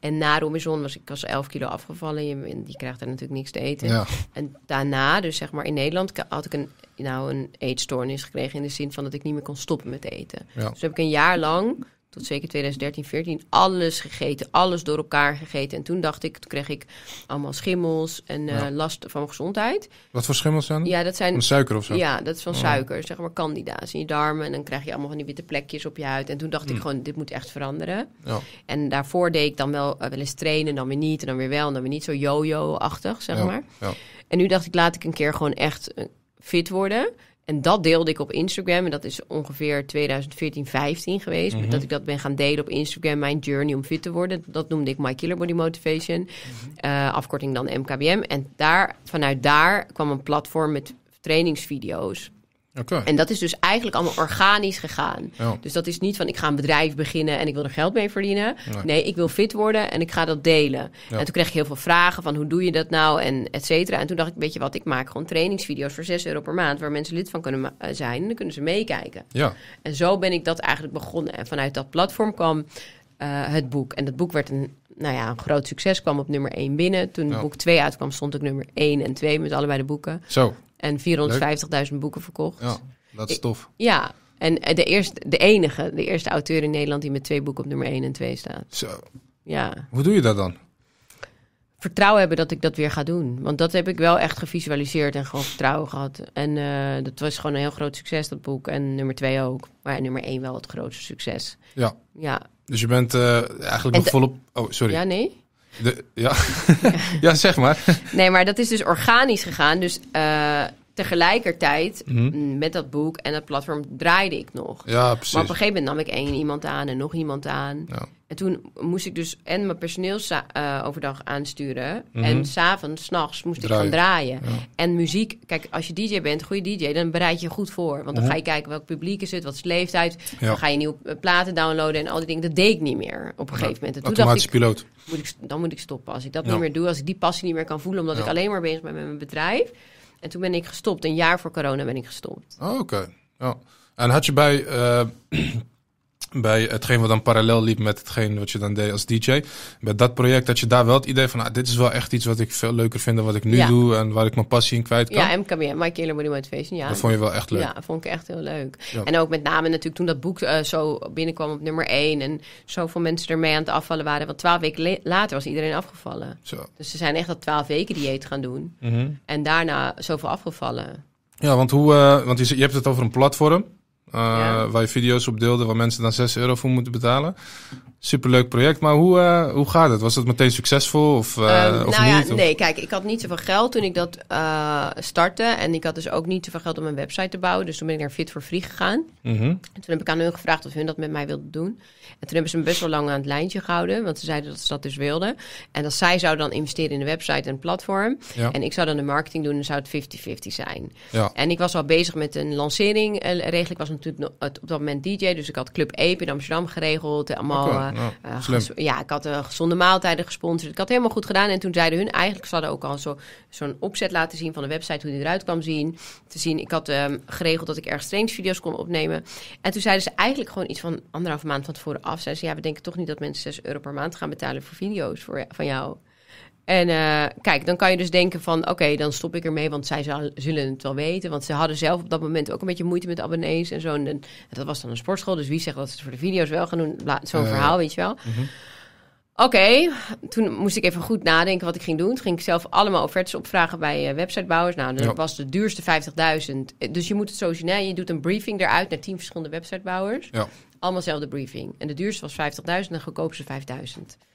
En na Robinson was ik was 11 kilo afgevallen. Je, je krijgt daar natuurlijk niks te eten. Ja. En daarna, dus zeg maar in Nederland, had ik een, nou, een eetstoornis gekregen. In de zin van dat ik niet meer kon stoppen met eten. Dus heb ik een jaar lang tot zeker 2013, 14, alles gegeten, alles door elkaar gegeten. En toen dacht ik, toen kreeg ik allemaal schimmels en eh, last van mijn gezondheid. Wat voor schimmels zijn Ja, dat zijn... Van suiker of zo? Ja, dat is van oh. suiker, zeg maar candida's in je darmen. En dan krijg je allemaal van die witte plekjes op je huid. En toen dacht ik mm. gewoon, dit moet echt veranderen. Ja. En daarvoor deed ik dan wel, eh, wel eens trainen, en dan weer niet, en dan weer wel, en dan weer niet. Zo yo-yo-achtig, zeg ja. maar. En nu dacht ik, laat ik een keer gewoon echt eh, fit worden... En dat deelde ik op Instagram. En dat is ongeveer 2014, 15 geweest. Mhm. Dat ik dat ben gaan delen op Instagram. Mijn journey om fit te worden. Dat noemde ik My Killer Body Motivation. Mhm. Eh, afkorting dan MKBM. En daar, vanuit daar kwam een platform met trainingsvideo's. En dat is dus eigenlijk allemaal organisch gegaan. Dus dat is niet van ik ga een bedrijf beginnen en ik wil er geld mee verdienen. Nee, ik wil fit worden en ik ga dat delen. En toen kreeg ik heel veel vragen van hoe doe je dat nou en et cetera. En toen dacht ik, weet je wat, ik maak gewoon trainingsvideo's voor 6 euro per maand waar mensen lid van kunnen eh, zijn. En dan kunnen ze meekijken. Ja. En zo ben ik dat eigenlijk begonnen. En vanuit dat platform kwam eh, het boek. En dat boek werd een, nou ja, een groot succes, kwam op nummer 1 binnen. Toen het boek 2 uitkwam stond ik nummer 1 en 2 met allebei de boeken. Zo. En 450.000 boeken verkocht. Ja, dat is tof. Ja, en eh, de, eerste, de enige, de eerste auteur in Nederland die met twee boeken op nummer 1 en 2 staat. Zo. Ja. Hoe doe je dat dan? Vertrouwen hebben dat ik dat weer ga doen. Want dat heb ik wel echt gevisualiseerd en gewoon vertrouwen gehad. En eh, dat was gewoon een heel groot succes, dat boek. En nummer 2 ook. Maar nummer 1 wel het grootste succes. Ja. ja. Dus je bent eh, eigenlijk nog volop... Oh, sorry. Ja, nee? ja. ja, zeg maar. Nee, maar dat is dus organisch gegaan. Dus eh, tegelijkertijd mhm. mm, met dat boek en dat platform draaide ik nog. Ja, precies. Maar op een gegeven moment nam ik één iemand aan en nog iemand aan. Ja. En toen moest ik dus en mijn personeel eh, overdag aansturen. Mm -hmm. En s'avonds, s'nachts moest ik gaan draaien. En muziek, kijk, als je DJ bent, goede DJ, dan bereid je je goed voor. Want dan mhm. ga je kijken welk publiek is het, wat is de leeftijd. Dan ga je nieuwe eh, platen downloaden en al die dingen. Dat deed ik niet meer op een gegeven moment. En toen dacht ik, piloot. dan moet ik stoppen. Als ik dat niet meer doe, als ik die passie niet meer kan voelen, omdat ik alleen maar bezig ben met mijn bedrijf. En toen ben ik gestopt. Een jaar voor corona ben ik gestopt. Oh, oké. Ja. En had je bij. Eh, bij hetgeen wat dan parallel liep met hetgeen wat je dan deed als DJ. Bij dat project dat je daar wel het idee van, nou, dit is wel echt iets wat ik veel leuker vind dan wat ik nu doe en waar ik mijn passie in kwijt kan. Ja, MKB, My Killer Body Motivation, ja. Dat vond je wel echt leuk. Ja, vond ik echt heel leuk. En ook met name natuurlijk toen dat boek eh, zo binnenkwam op nummer 1 en zoveel mensen ermee aan het afvallen waren. Want twaalf weken later was iedereen afgevallen. Zo. Dus ze zijn echt dat twaalf weken dieet gaan doen mhm. en daarna zoveel afgevallen. Ja, want, hoe, eh, want je hebt het over een platform. Uh, Waar je video's op deelde waar mensen dan 6 euro voor moeten betalen. Superleuk project, maar hoe, eh, hoe gaat het? Was dat meteen succesvol of, uh, of nou niet? Ja, nee, kijk, ik had niet zoveel geld toen ik dat eh, startte. En ik had dus ook niet zoveel geld om een website te bouwen. Dus toen ben ik naar Fit for Free gegaan. Mhm. En toen heb ik aan hun gevraagd of hun dat met mij wilden doen. En toen hebben ze me best wel lang aan het lijntje gehouden. Want ze zeiden dat ze dat dus wilden. En dat zij zouden dan investeren in de website en platform. En ik zou dan de marketing doen en zou het 50-50 zijn. Ja. En ik was al bezig met een lancering regel Ik was natuurlijk op dat moment DJ. Dus ik had Club Ape in Amsterdam geregeld. Allemaal... Eh, ja, ik had eh, gezonde maaltijden gesponsord. Ik had helemaal goed gedaan. En toen zeiden hun eigenlijk, ze hadden ook al zo'n opzet laten zien van de website, hoe die eruit kwam zien. Te zien, ik had um, geregeld dat ik ergens trainingsvideo's kon opnemen. En toen zeiden ze eigenlijk gewoon iets van anderhalf maand van tevoren af. Zeiden ze, ja, we denken toch niet dat mensen 6 euro per maand gaan betalen voor video's voor, van jou. En eh, kijk, dan kan je dus denken van... oké, dan stop ik ermee, want zij zullen het wel weten. Want ze hadden zelf op dat moment ook een beetje moeite met abonnees en zo. En, dat was dan een sportschool, dus wie zegt dat ze het voor de video's wel gaan doen? Zo'n eh, verhaal, weet je wel. Mhm. Oké, toen moest ik even goed nadenken wat ik ging doen. Toen ging ik zelf allemaal offertes opvragen bij eh, websitebouwers. Nou, dat was de duurste 50.000. Dus je moet het zo zien, je doet een briefing eruit naar tien verschillende websitebouwers. Ja. Allemaal dezelfde briefing. En de duurste was 50.000 en de goedkoopste 5.000.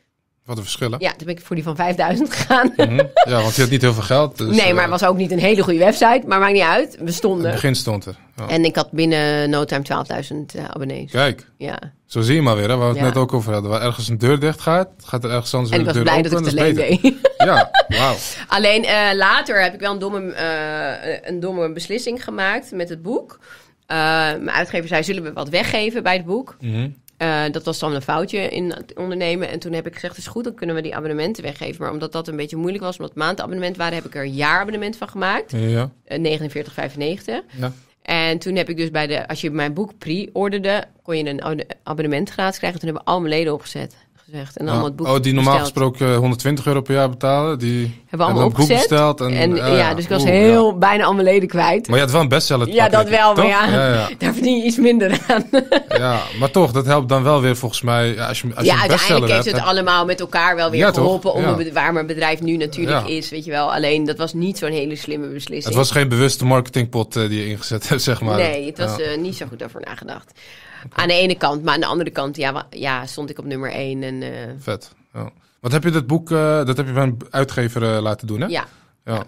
Wat de verschillen. Ja, toen ben ik voor die van 5000 gegaan. Mhm. Ja, want je had niet heel veel geld. Dus, nee, maar eh, het was ook niet een hele goede website. Maar maakt niet uit. We stonden. In het begin stond er. En ik had binnen no time 12.000 eh, abonnees. Kijk. Ja. Zo zie je maar weer, hè, waar we het net ook over hadden. Waar ergens een deur dicht gaat, gaat er ergens anders weer een deur open. En ik was blij dat ik het alleen deed. Ja, wauw. Alleen eh, later heb ik wel een domme, een domme beslissing gemaakt met het boek. mijn uitgever zei, zullen we wat weggeven bij het boek? Mm eh, dat was dan een foutje in het ondernemen. En toen heb ik gezegd, is goed, dan kunnen we die abonnementen weggeven. Maar omdat dat een beetje moeilijk was, omdat het maandabonnement waren, heb ik er een jaarabonnement van gemaakt. Ja. 49,95. Eh, ja. En toen heb ik dus bij de, als je mijn boek pre-orderde, kon je een abonnement gratis krijgen. Toen hebben we al mijn leden opgezet gezegd. En allemaal het boek oh, die normaal gesproken 120 eh, euro per jaar betalen. Die hebben, allemaal hebben opgezet. besteld. En, eh, ja, dus ik was heel bijna allemaal leden kwijt. Maar je had wel een bestseller. Ja, dat wel. Maar ja, daar verdien je iets minder aan. ja, maar toch, dat helpt dan wel weer volgens mij. als je, als ja, je een uiteindelijk heeft het allemaal met elkaar wel weer geholpen. Om waar mijn bedrijf nu natuurlijk is, weet je wel. Alleen, dat was niet zo'n hele slimme beslissing. Het was geen bewuste marketingpot eh, die je ingezet hebt, zeg maar. Nee, het was niet zo goed daarvoor nagedacht. Aan de ene kant, maar aan de andere kant, ja, ja stond ik op nummer 1. En, eh, Vet. Ja. Wat heb je dat boek, eh, dat heb je bij een uitgever eh, laten doen, hè? Ja. ja.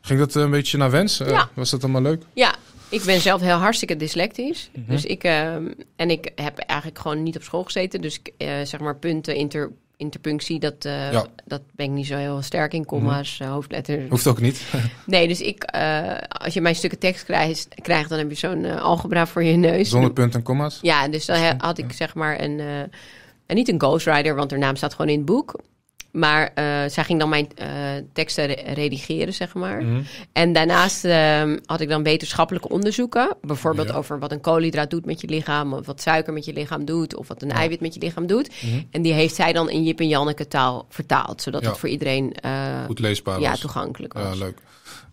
Ging dat een beetje naar wens? Ja. was dat allemaal leuk? Ja. Ik ben zelf heel hartstikke dyslectisch. Mhm. dus ik, ehm, en ik heb eigenlijk gewoon niet op school gezeten. Dus ik, zeg maar punten inter interpunctie, dat, eh, dat ben ik niet zo heel sterk in, komma's mm. Eh, hoofdletters. Hoeft ook niet. nee, dus ik, eh, als je mijn stukken tekst krijgt, krijgt dan heb je zo'n algebra voor je neus. Zonder punten en comma's? Ja, dus dan had ik zeg maar een, en niet een ghostwriter, want de naam staat gewoon in het boek. Maar eh, zij ging dan mijn eh, teksten redigeren, zeg maar. Mhm. En daarnaast ehm, had ik dan wetenschappelijke onderzoeken. Bijvoorbeeld over wat een koolhydraat doet met je lichaam. Of wat suiker met je lichaam doet. Of wat een eiwit met je lichaam doet. Mhm. En die heeft zij dan in Jip en Janneke taal vertaald. Zodat het voor iedereen eh, goed leesbaar ja, was. toegankelijk was. Ja, leuk.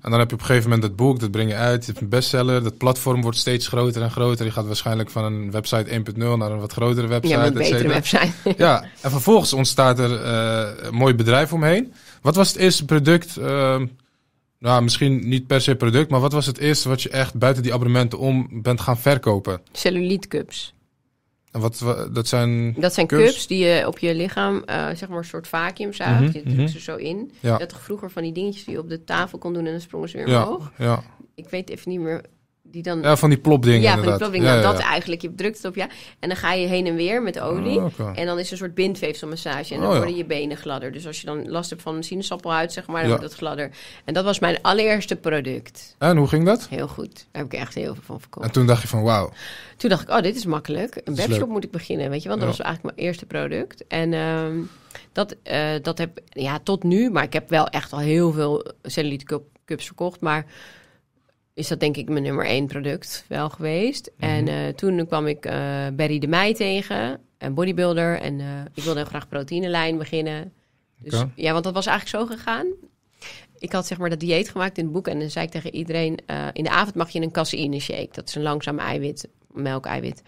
En dan heb je op een gegeven moment dat boek, dat breng je uit, je hebt een bestseller, dat platform wordt steeds groter en groter. Je gaat waarschijnlijk van een website 1.0 naar een wat grotere website. Ja, een betere website. ja, en vervolgens ontstaat er eh, een mooi bedrijf omheen. Wat was het eerste product, ehm, nou misschien niet per se product, maar wat was het eerste wat je echt buiten die abonnementen om bent gaan verkopen? Cellulite cups wat, dat zijn. Dat zijn cups, die je op je lichaam, eh, zeg maar, een soort vacuüm zaagt. Mhm, je drukt mhm. ze zo in. Dat Je vroeger van die dingetjes die je op de tafel kon doen en dan sprongen ze weer omhoog. ja. Ik weet even niet meer die dan... Ja, van die plopdingen Ja, inderdaad. van die plopdingen. Ja, dat eigenlijk, je drukt het op, ja. En dan ga je heen en weer met olie. Oh, en dan is er een soort bindweefselmassage. En dan oh, worden je benen gladder. Dus als je dan last hebt van uit, zeg maar, dan wordt het gladder. En dat was mijn allereerste product. En hoe ging dat? Heel goed. Daar heb ik echt heel veel van verkocht. En toen dacht je van, wauw. Toen dacht ik, oh, dit is makkelijk. Een webshop moet ik beginnen, weet je. Want dat was eigenlijk mijn eerste product. En... Ehm, dat, eh, dat heb ja, tot nu, maar ik heb wel echt al heel veel cellulite cups verkocht. Maar is dat denk ik mijn nummer één product wel geweest. Mhm. En eh, toen kwam ik eh, Barry Berry de Meij tegen, een bodybuilder. En eh, ik wilde heel graag proteïnelijn beginnen. Dus, Ja, want dat was eigenlijk zo gegaan. Ik had zeg maar dat dieet gemaakt in het boek. En dan zei ik tegen iedereen, in de avond mag je een caseïne shake. Dat is een langzaam eiwit, melk eiwit.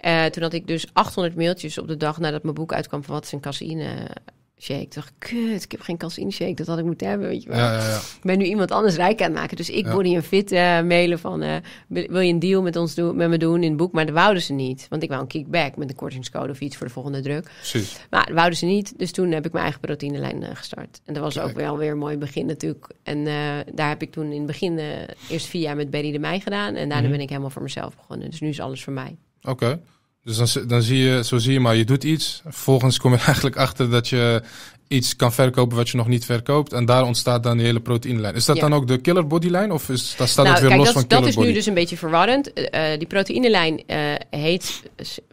Ja. toen had ik dus 800 mailtjes op de dag nadat mijn boek uitkwam van wat is een caseïne shake. ik dacht kut, ik heb geen in shake. Dat had ik moeten hebben, weet je wel. Ik ben nu iemand anders rijk aan het maken. Dus ik body en fit eh, mailen van... Eh, wil je een deal met, ons doen, met me doen in het boek? Maar dat wouden ze niet. Want ik wou een kickback met een kortingscode of iets voor de volgende druk. Precies. Maar dat wouden ze niet. Dus toen heb ik mijn eigen proteïnelijn eh, gestart. En dat was ook wel weer een mooi begin natuurlijk. En daar heb ik toen in het begin eerst vier jaar met Berry de Meij gedaan. En daarna mhm. ben ik helemaal voor mezelf begonnen. Dus nu is alles voor mij. Oké. Dus dan, zie je, zo zie je maar, je doet iets. Vervolgens kom je eigenlijk achter dat je iets kan verkopen wat je nog niet verkoopt. En daar ontstaat dan die hele lijn. Is dat dan ook de killer bodylijn? Of is, nou, dat staat nou, het weer los van killer body? Dat is nu dus een beetje verwarrend. Uh, die proteïnelijn uh, heet,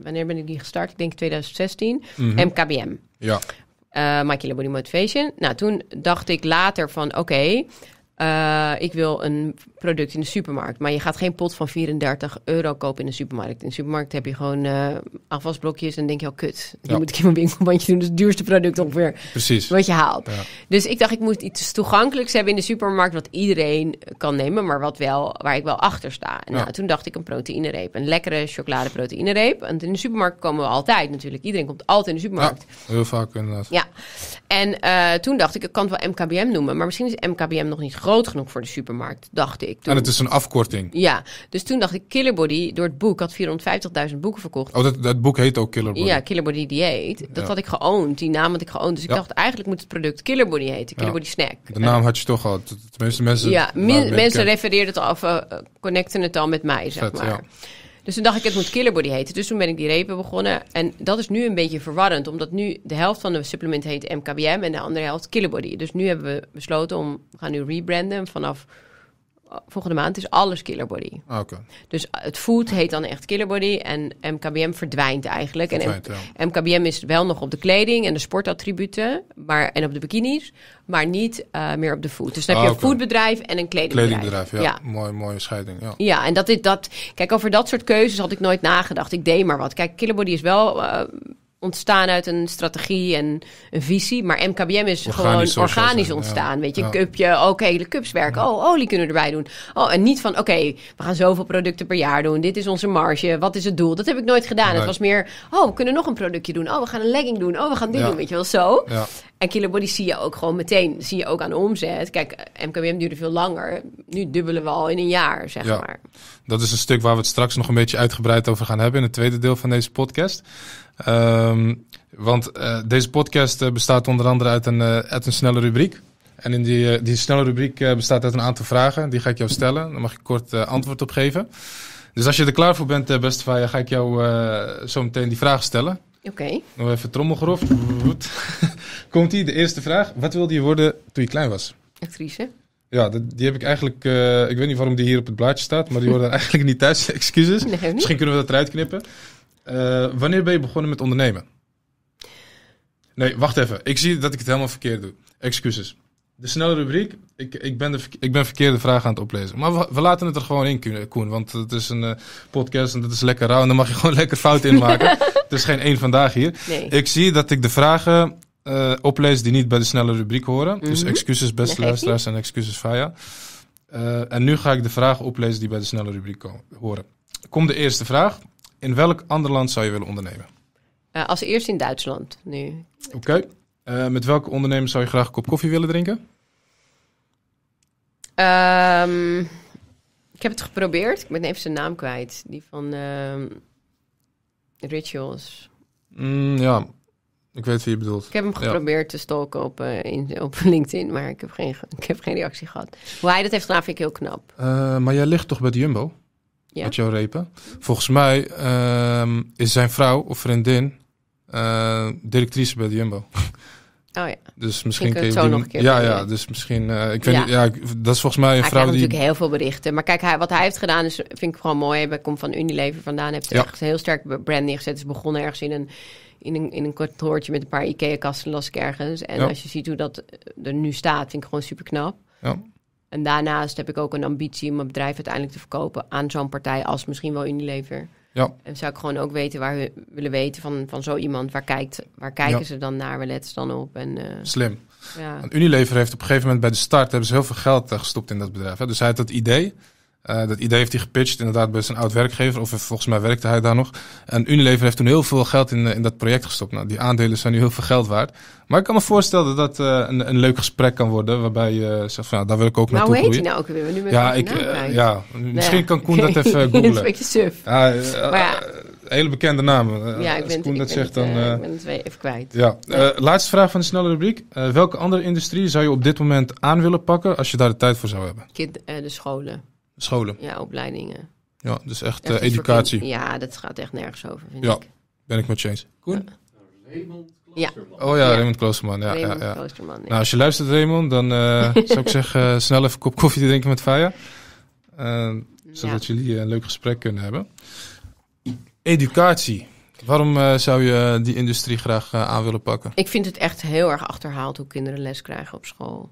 wanneer ben ik die gestart? Ik denk 2016. MKBM. Ja. Uh, My Killer Body Motivation. Nou, toen dacht ik later van, oké, eh, ik wil een product in de supermarkt. Maar je gaat geen pot van 34 euro kopen in de supermarkt. In de supermarkt heb je gewoon uh, afwasblokjes en denk je al, oh, kut. Die moet ik in mijn winkelbandje doen. Dus het duurste product ongeveer. Precies. Wat je haalt. Dus ik dacht, ik moet iets toegankelijks hebben in de supermarkt wat iedereen kan nemen, maar wat wel, waar ik wel achter sta. En nou, toen dacht ik een proteïnereep. Een lekkere chocolade proteïne-reep. En in de supermarkt komen we altijd natuurlijk. Iedereen komt altijd in de supermarkt. heel vaak inderdaad. Ja. En eh, toen dacht ik, ik kan het wel MKBM noemen, maar misschien is MKBM nog niet groot genoeg voor de supermarkt, dacht ik. En het is een afkorting. Ja, dus toen dacht ik Killerbody door het boek had 450.000 boeken verkocht. Oh, dat, dat boek heet ook Killerbody. Ja, Killerbody Dieet. Dat had ik geoond, die naam had ik geoond. Dus ik dacht eigenlijk moet het product Killerbody heten, Killerbody Snack. De naam had je toch al. Tenminste mensen. Ja, mensen refereerden het al, uh, connecten het al met mij, zeg maar. Dus toen dacht ik, het moet Killerbody heten. Dus toen ben ik die repen begonnen. En dat is nu een beetje verwarrend, omdat nu de helft van de supplement heet MKBM en de andere helft Killerbody. Dus nu hebben we besloten om, we gaan nu rebranden vanaf volgende maand is alles Killer Body. Ah, dus het food heet dan echt Killer Body en MKBM verdwijnt eigenlijk. Verdwijnt, en MKBM is wel nog op de kleding en de sportattributen maar, en op de bikinis, maar niet eh, meer op de food. Dus dan heb je ah, een foodbedrijf en een kledingbedrijf. Kledingbedrijf, ja. Mooi, mooie scheiding. Ja, ja en dat dit dat. Kijk, over dat soort keuzes had ik nooit nagedacht. Ik deed maar wat. Kijk, Killer Body is wel. Eh, ontstaan uit een strategie en een visie. Maar MKBM is gewoon organisch ontstaan. Ja. Weet je, ja. cupje, oké, de cups werken. Oh, olie kunnen we erbij doen. Oh, en niet van, oké, we gaan zoveel producten per jaar doen. Dit is onze marge. Wat is het doel? Dat heb ik nooit gedaan. Het was meer, oh, we kunnen nog een productje doen. Oh, we gaan een legging doen. Oh, we gaan dit doen. Weet je wel, zo. En Killer zie je ook gewoon meteen. Zie je ook aan de omzet. Kijk, MKBM duurde veel langer. Nu dubbelen we al in een jaar, zeg maar. Dat is een stuk waar we het straks nog een beetje uitgebreid over gaan hebben in het tweede deel van deze podcast. Um, want eh, deze podcast eh, bestaat onder andere uit een, eh, een snelle rubriek. En in die, die snelle rubriek bestaat uit een aantal vragen. Die ga ik jou stellen. Daar mag je kort antwoord op geven. Dus als je er klaar voor bent, beste ga ik jou zo meteen die vragen stellen. Oké. Okay. Nog even trommelgrof. Komt ie, de eerste vraag. Wat wilde je worden toen je klein was? Actrice. Ja, die heb ik eigenlijk. ik weet niet waarom die hier op het blaadje staat, maar die worden eigenlijk niet thuis. Excuses. Nee, Misschien kunnen we dat eruit knippen. Eh, wanneer ben je begonnen met ondernemen? Nee, wacht even. Ik zie dat ik het helemaal verkeerd doe. Excuses. De snelle rubriek. Ik, ik, ben, de, ik ben verkeerde vragen aan het oplezen. Maar we, laten het er gewoon in, Koen. Want het is een eh, podcast en dat is lekker rauw. En dan mag je gewoon lekker fout inmaken. het is geen één vandaag hier. Ik zie dat ik de vragen eh, oplees die niet bij de snelle rubriek horen. Dus mhm. excuses beste luisteraars en excuses Faya. en nu ga ik de vragen oplezen die bij de snelle rubriek horen. Kom de eerste vraag. In welk ander land zou je willen ondernemen? Eh, als eerst in Duitsland nu. Oké. Eh, met welke ondernemer zou je graag een kop koffie willen drinken? Ehm, ik heb het geprobeerd. Ik ben even zijn naam kwijt. Die van ehm, Rituals. Mm, ja, ik weet wie je bedoelt. Ik heb hem geprobeerd te stalken op, eh, in, op LinkedIn, maar ik heb, geen, ik heb geen reactie gehad. Hoe hij dat heeft gedaan vind ik heel knap. maar jij ligt toch bij Jumbo? ja. jouw repen. Volgens mij ehm, is zijn vrouw of vriendin eh, directrice bij de Jumbo. Oh ja. Dus misschien kun je zo nog een keer. Ja, ja, dus misschien. Eh, ik weet ja. ja. dat is volgens mij een vrouw die. natuurlijk heel veel berichten. Maar kijk, hij, wat hij heeft gedaan, is, vind ik gewoon mooi. Hij komt van Unilever vandaan. Heeft ja. echt een heel sterk brand neergezet. Is begonnen ergens in een, in een, in een kantoortje met een paar IKEA-kasten, las ik ergens. En als je ziet hoe dat er nu staat, vind ik gewoon super knap. Ja. En daarnaast heb ik ook een ambitie om mijn bedrijf uiteindelijk te verkopen aan zo'n partij als misschien wel Unilever. Ja. En zou ik gewoon ook weten waar we willen weten van, van zo iemand. Waar, kijkt, waar kijken ze dan naar? Waar letten ze dan op? En, eh, Slim. Ja. Unilever heeft op een gegeven moment bij de start hebben ze heel veel geld eh, gestopt in dat bedrijf. Hè? Dus hij had dat idee. Eh, dat idee heeft hij gepitcht, inderdaad, bij zijn oud werkgever. Of volgens mij werkte hij daar nog. En Unilever heeft toen heel veel geld in, eh, in dat project gestopt. Nou, die aandelen zijn nu heel veel geld waard. Maar ik kan me voorstellen dat dat eh, een, een leuk gesprek kan worden. Waarbij je zegt, van, nou, daar wil ik ook naar. Nou, hoe heet hij nou ook weer? Nu ja, ik, ja, misschien kan Koen dat even googlen. dat is een beetje suf. Hele bekende naam. Ja, ik ben, Koen dat zegt, het, dan, ik ben even kwijt. Ja. laatste vraag van de snelle rubriek. welke andere industrie zou je op dit moment aan willen pakken als je daar de tijd voor zou hebben? Kind, de scholen. Scholen. Ja, opleidingen. Ja, dus echt, eh, educatie. ja, dat gaat echt nergens over, vind ja, ik. ben ik met je eens. Koen? Ja. Oh ja, Raymond Kloosterman. Ja, Raymond ja, ja. Nou, als je luistert, Raymond, dan eh, zou ik zeggen, eh, snel even een kop koffie te drinken met Faya. zodat jullie een leuk gesprek kunnen hebben. Educatie. Waarom zou je die industrie graag aan willen pakken? Ik vind het echt heel erg achterhaald hoe kinderen les krijgen op school.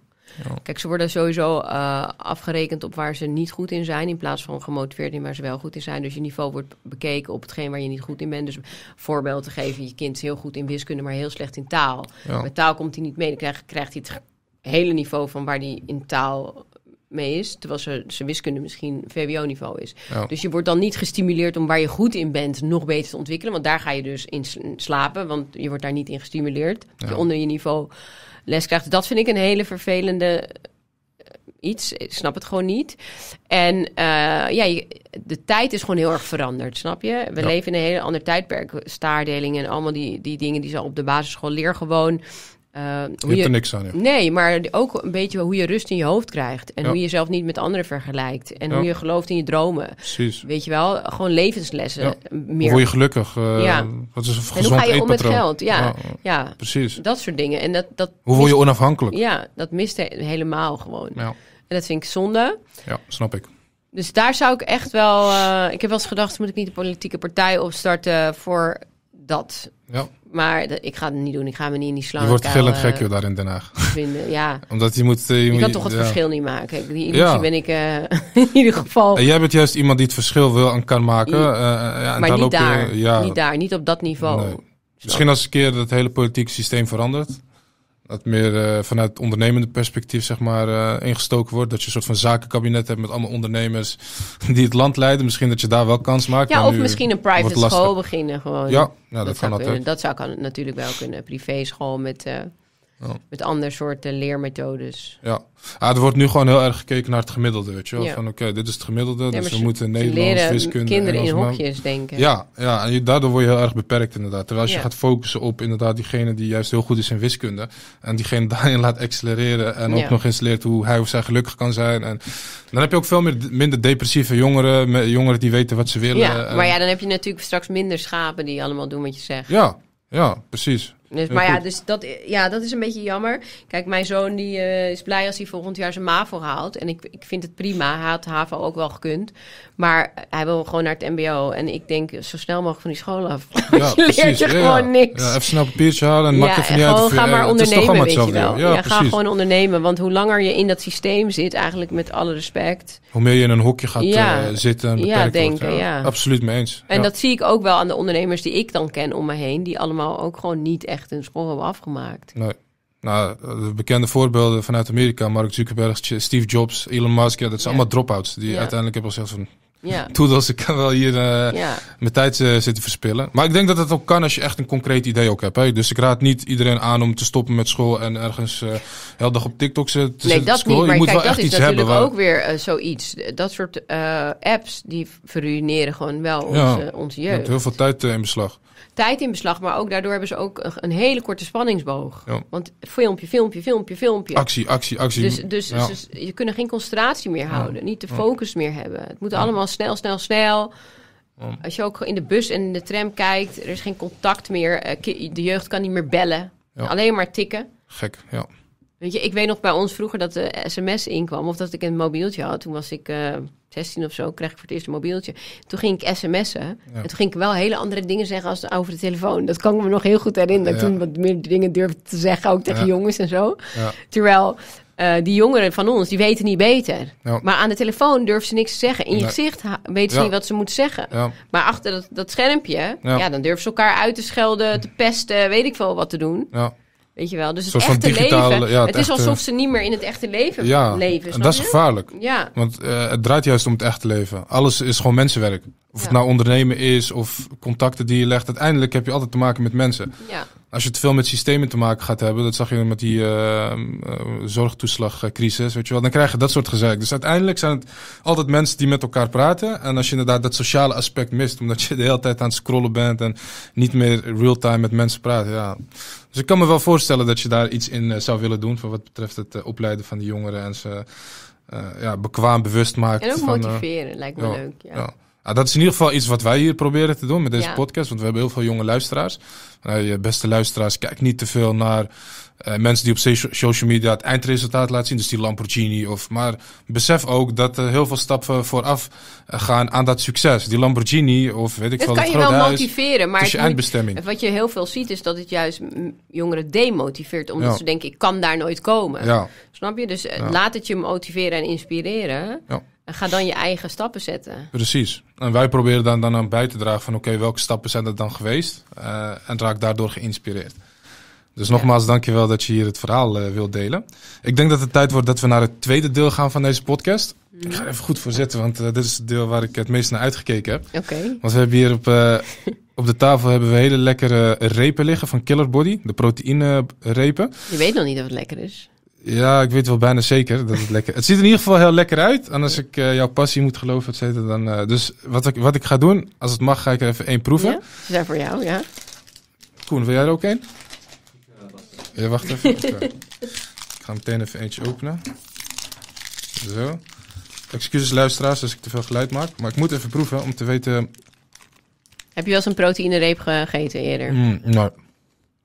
Kijk, ze worden sowieso eh, afgerekend op waar ze niet goed in zijn, in plaats van gemotiveerd in waar ze wel goed in zijn. Dus je niveau wordt bekeken op hetgeen waar je niet goed in bent. Dus voorbeeld te geven, je kind is heel goed in wiskunde, maar heel slecht in taal. Met taal komt hij niet mee, dan krijgt, krijgt hij het hele niveau van waar die in taal mee is. Terwijl ze, ze wiskunde misschien VWO-niveau is. Dus je wordt dan niet gestimuleerd om waar je goed in bent nog beter te ontwikkelen. Want daar ga je dus in slapen, want je wordt daar niet in gestimuleerd. Dat je onder je niveau les krijgt. Dat vind ik een hele vervelende eh, iets. Ik snap het gewoon niet. En eh, ja, je, de tijd is gewoon heel erg veranderd, snap je? We leven in een hele ander tijdperk. Staardelingen en allemaal die, die dingen die ze op de basisschool leer gewoon uh, je, hebt er niks aan. Ja. Nee, maar ook een beetje hoe je rust in je hoofd krijgt. En hoe je jezelf niet met anderen vergelijkt. En hoe je gelooft in je dromen. Precies. Weet je wel, gewoon levenslessen. Meer. Word je gelukkig? Eh, ja. Wat is een gezond en hoe ga je om met geld? Ja. ja, Precies. Dat soort dingen. En dat, dat hoe word je onafhankelijk? Ja, dat mist helemaal gewoon. En dat vind ik zonde. Ja, snap ik. Dus daar zou ik echt wel. Eh, ik heb wel eens gedacht: moet ik niet een politieke partij opstarten voor dat? Ja. Maar ik ga het niet doen. Ik ga me niet in die slang. Je wordt gillend gek joh, daar in Den Haag. Vinden, ja. Omdat je moet... Eh, je, kan toch het verschil niet maken. Die ben ik eh, in ieder geval... En jij bent juist iemand die het verschil wil en kan maken. Eh, ja, en maar niet daar. Niet daar. Niet op dat niveau. Misschien als een keer het hele politieke systeem verandert. Dat meer eh, vanuit ondernemende perspectief zeg maar, eh, ingestoken wordt. Dat je een soort van zakenkabinet hebt met allemaal ondernemers die het land leiden. Misschien dat je daar wel kans maakt. Ja, of misschien een private school beginnen gewoon. Ja, dat, kan Dat zou kan natuurlijk wel kunnen. Privé school met... Eh, met andere soorten leermethodes. Ja. Ah, er wordt nu gewoon heel erg gekeken naar het gemiddelde. Weet je wel? Van oké, dit is het gemiddelde. dus we moeten Nederlands, wiskunde... kinderen in hokjes denken. Ja, ja en daardoor word je heel erg beperkt inderdaad. Terwijl als je gaat focussen op inderdaad diegene die juist heel goed is in wiskunde... en diegene daarin laat accelereren en ook nog eens leert hoe hij of zij gelukkig kan zijn. En dan heb je ook veel meer, minder depressieve jongeren. Jongeren die weten wat ze willen. Ja, maar ja, dan heb je natuurlijk straks minder schapen die allemaal doen wat je zegt. Ja, ja precies. Dus, eh, maar ja, dus dat, ja, dat is een beetje jammer. Kijk, mijn zoon die, eh, is blij als hij volgend jaar zijn MAVO haalt. En ik, ik vind het prima. Hij had HAVO ook wel gekund. Maar hij wil gewoon naar het MBO. En ik denk zo snel mogelijk van die school af. Ja, je precies, leert je ja, gewoon niks. even snel papiertje halen en makkelijk van gewoon, Ga maar ondernemen, weet je wel. Ja, ga gewoon ondernemen. Want hoe langer je in dat systeem zit, eigenlijk met alle respect. Hoe meer je in een hokje gaat eh, zitten en ja, Ja. Absoluut mee eens. En dat zie ik ook wel aan de ondernemers die ik dan ken om me heen. Die allemaal ook gewoon niet echt echt in school hebben afgemaakt. Nee. Nou, bekende voorbeelden vanuit Amerika, Mark Zuckerberg, Steve Jobs, Elon Musk, ja, dat zijn ja. allemaal dropouts die uiteindelijk hebben gezegd van, ja. Toedels, ik kan wel hier eh, mijn tijd uh, eh, zitten verspillen. Maar ik denk dat het ook kan als je echt een concreet idee ook hebt. Hè? Dus ik raad niet iedereen aan om te stoppen met school en ergens uh, eh, heel dag op TikTok te nee, Nee, dat Maar je kijk, wel dat echt is iets natuurlijk hebben ook weer zoiets. Dat soort apps die verruineren gewoon wel onze, ja, onze jeugd. heel veel tijd in beslag tijd in beslag. Maar ook daardoor hebben ze ook een hele korte spanningsboog. Want filmpje, filmpje, filmpje, filmpje. Actie, actie, actie. Dus, dus, dus, dus je kunnen geen concentratie meer houden. Niet de focus meer hebben. Het moet allemaal snel, snel, snel. Als je ook in de bus en in de tram kijkt, er is geen contact meer. Eh, de jeugd kan niet meer bellen. Alleen maar tikken. Gek, ja. Weet je, ik weet nog bij ons vroeger dat de sms inkwam. Of dat ik een mobieltje had. Toen was ik 16 eh, of zo, kreeg ik voor het eerst een mobieltje. Toen ging ik sms'en. En toen ging ik wel hele andere dingen zeggen als over de telefoon. Dat kan ik me nog heel goed herinneren. Ja. Toen wat meer dingen durfde te zeggen, ook tegen jongens en zo. Terwijl eh, die jongeren van ons, die weten niet beter. Maar aan de telefoon durven ze niks te zeggen. In je gezicht weten ze niet wat ze moeten zeggen. Maar achter dat, dat schermpje, ja. dan durven ze elkaar uit te schelden, te pesten, weet ik veel wat te doen. Weet je wel? Dus het echte leven. het, is alsof ze niet meer in het echte leven ja, leven. En dat is gevaarlijk. Ja. Want eh, het draait juist om het echte leven. Alles is gewoon mensenwerk. Of het nou ondernemen is of contacten die je legt. Uiteindelijk heb je altijd te maken met mensen. Ja als je te veel met systemen te maken gaat hebben, dat zag je met die ehm, eh, zorgtoeslagcrisis, weet je wel, dan krijg je dat soort gezeik. Dus uiteindelijk zijn het altijd mensen die met elkaar praten. En als je inderdaad dat sociale aspect mist, omdat je de hele tijd aan het scrollen bent en niet meer real-time met mensen praat, ja. Dus ik kan me wel voorstellen dat je daar iets in eh, zou willen doen, voor wat betreft het eh, opleiden van de jongeren en ze ja, bekwaam bewust maken. En ook motiveren, lijkt me leuk. ja dat is in ieder geval iets wat wij hier proberen te doen met deze podcast. Want we hebben heel veel jonge luisteraars. Nou, je beste luisteraars, kijk niet te veel naar eh, mensen die op social media het eindresultaat laten zien. Dus die Lamborghini. Of, maar besef ook dat er heel veel stappen vooraf eh, gaan aan dat succes. Die Lamborghini of weet ik veel. Dat kan het je wel motiveren. Maar het wat je heel veel ziet is dat het juist jongeren demotiveert. Omdat ze denken, ik kan daar nooit komen. Ja. Snap je? Dus eh, laat het je motiveren en inspireren. Ja ga dan je eigen stappen zetten. Precies. En wij proberen dan, dan aan bij te dragen van oké, welke stappen zijn dat dan geweest? Eh, en raak daardoor geïnspireerd. Dus nogmaals, dankjewel dat je hier het verhaal uh, wilt delen. Ik denk dat het tijd wordt dat we naar het tweede deel gaan van deze podcast. Mhm. Ik ga er even goed voor zitten, want eh, dit is het deel waar ik het meest naar uitgekeken heb. Oké. Want we hebben hier op, op de tafel hebben we hele lekkere repen liggen van Killer Body, de proteïne repen. Je weet nog niet of het lekker is. Ja, ik weet wel bijna zeker dat het lekker... Het ziet er in ieder geval heel lekker uit. En als ik eh, jouw passie moet geloven, et dan... Eh, dus wat ik, wat ik ga doen, als het mag, ga ik er even één proeven. Ja, zijn voor jou, ja. Koen, wil jij er ook één? Eh, ja, wacht even. ik ga meteen even eentje openen. Zo. Excuses luisteraars als ik te veel geluid maak. Maar ik moet even proeven om te weten... Heb je wel eens een proteïnereep gegeten eerder? Mm, nee.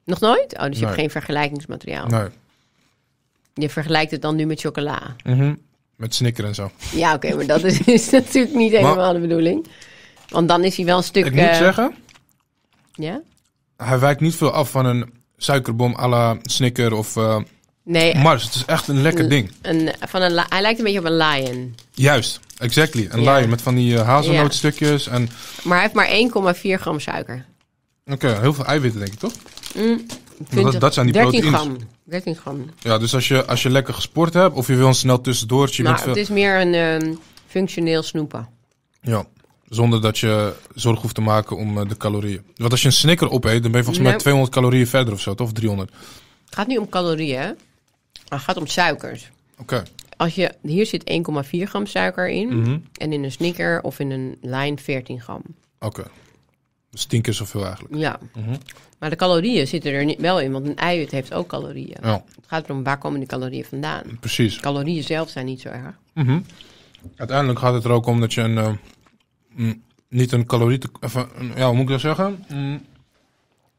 Nog nooit? Oh, dus je hebt geen vergelijkingsmateriaal. Nee. Je vergelijkt het dan nu met chocola. Mhm. Met snikker en zo. Ja, oké, maar dat is, natuurlijk niet helemaal de bedoeling. Want dan is hij wel een stuk... Ik moet uh, zeggen... Ja? Hij wijkt niet veel af van een suikerbom à la snicker of... Eh, nee. Mars, het is echt een lekker ding. Een, van een, hij lijkt een beetje op een lion. Juist, exactly. Een ja. lion met van die uh, hazelnootstukjes en... Maar hij heeft maar 1,4 gram suiker. Oké, heel veel eiwitten denk ik, toch? Mm dat zijn die 13 gram. 13 gram. Ja, dus als je, als je lekker gesport hebt of je wil een snel tussendoortje. Dus nou, het is meer een ehm, functioneel snoepen. Ja, zonder dat je zorg hoeft te maken om eh, de calorieën. Want als je een snicker opeet, dan ben je volgens mij 200 calorieën verder of zo, toch? Of 300. Het gaat niet om calorieën, Het gaat om suikers. Oké. Als je, hier zit 1,4 gram suiker in. Mhm. En in een snicker of in een lijn 14 gram. Oké. Okay. Dus tien keer zoveel eigenlijk. Ja. Mhm. Maar de calorieën zitten er niet wel in, want een eiwit heeft ook calorieën. Ja. Het gaat erom waar komen die calorieën vandaan. Precies. De calorieën zelf zijn niet zo erg. Mhm. Uiteindelijk gaat het er ook om dat je een, eh, mm, niet een calorie... Te, eh, ja, hoe moet ik dat zeggen? Mm.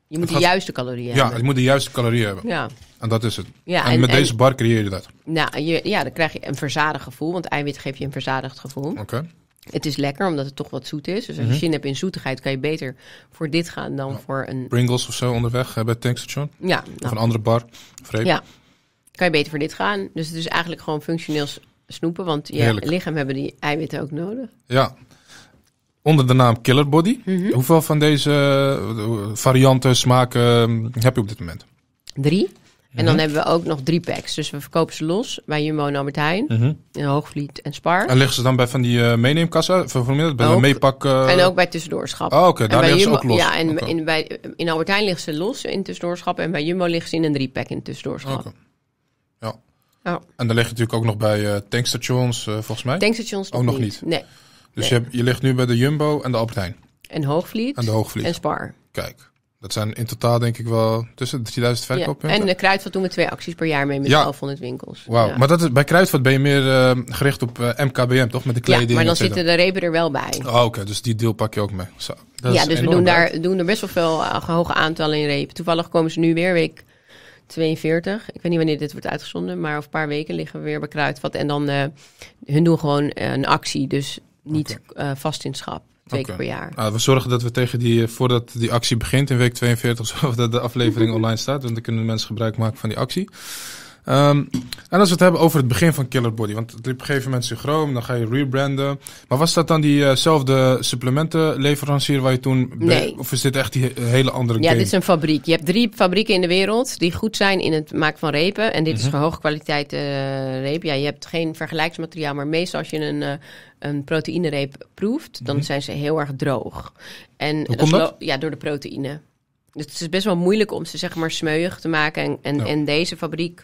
Je moet de juiste calorieën ja, je moet de juiste calorieën hebben. Ja. En dat is het. Ja, en, met deze bar creëer je dat. Nou, je, ja, dan krijg je een verzadigd gevoel, want eiwit geeft je een verzadigd gevoel. Oké. Het is lekker omdat het toch wat zoet is. Dus als je mm zin hebt in zoetigheid, kan je beter voor dit gaan dan voor een. Pringles of zo onderweg bij het tankstation. Ja. Of nou. een andere bar. Ja. Kan je beter voor dit gaan. Dus het is eigenlijk gewoon functioneel snoepen. Want je lichaam hebben die eiwitten ook nodig. Ja. Onder de naam Killer Body. Mhm. Hoeveel van deze eh, varianten, smaken hm, heb je op dit moment? Drie. En dan hebben we ook nog drie packs. Dus we verkopen ze los bij Jumbo en Albert Heijn. In mhm. Hoogvliet en Spar. En liggen ze dan bij van die uh, eh, meeneemkassen? Voor Bij de meepak... Eh, en ook bij tussendoorschap. Oh, oké. Daar liggen ook los. Ja, en in, bij, in Albert Heijn liggen ze los in tussendoorschap. En bij Jumbo liggen ze in een drie pack in tussendoorschap. Ja. Oh. En dan liggen je natuurlijk ook nog bij eh, tankstations, volgens mij. Tankstations ook nog niet. Nee. Dus Je, je ligt nu bij de Jumbo en de Albert Heijn. En Hoogvliet. En de Hoogvliet. En Spar. Kijk. Dat zijn in totaal denk ik wel tussen de 3000 verkooppunten. Ja, en de Kruidvat doen we twee acties per jaar mee met ja. 1100 winkels. Wauw, maar dat is, bij Kruidvat ben je meer eh, gericht op MKBM, eh, toch? Met de kleding. Ja, maar dan zitten de repen er wel bij. Oh, oké, dus die deel pak je ook mee. Zo. ja, dus we doen, daar, doen er best wel veel uh, hoge aantallen in repen. Toevallig komen ze nu weer week 42. Ik weet niet wanneer dit wordt uitgezonden, maar over een paar weken liggen we weer bij Kruidvat. En dan, hun doen gewoon een actie, dus niet vast in schap. Twee per jaar. Ah, we zorgen dat we tegen die, eh, voordat die actie begint in week 42, zorgen dat de aflevering online staat. Want dan kunnen mensen gebruik maken van die actie. Ehm, en als we het hebben over het begin van Killer Body, want op een gegeven moment synchroon, dan ga je rebranden. Maar was dat dan diezelfde eh, supplementenleverancier waar je toen... Nee. Of is dit echt die hele andere Ja, dit is een fabriek. Je hebt drie fabrieken in de wereld die goed zijn in het maken van repen. En dit is -huh. Mhm. is hoogkwaliteit eh, reep. Ja, je hebt geen vergelijksmateriaal, maar meestal als je een, uh, een proteïnereep proeft, dan mhm. zijn ze heel erg droog. En Ja, door de proteïne. Dus het is best wel moeilijk om ze zeg maar smeuig te maken. En, en deze fabriek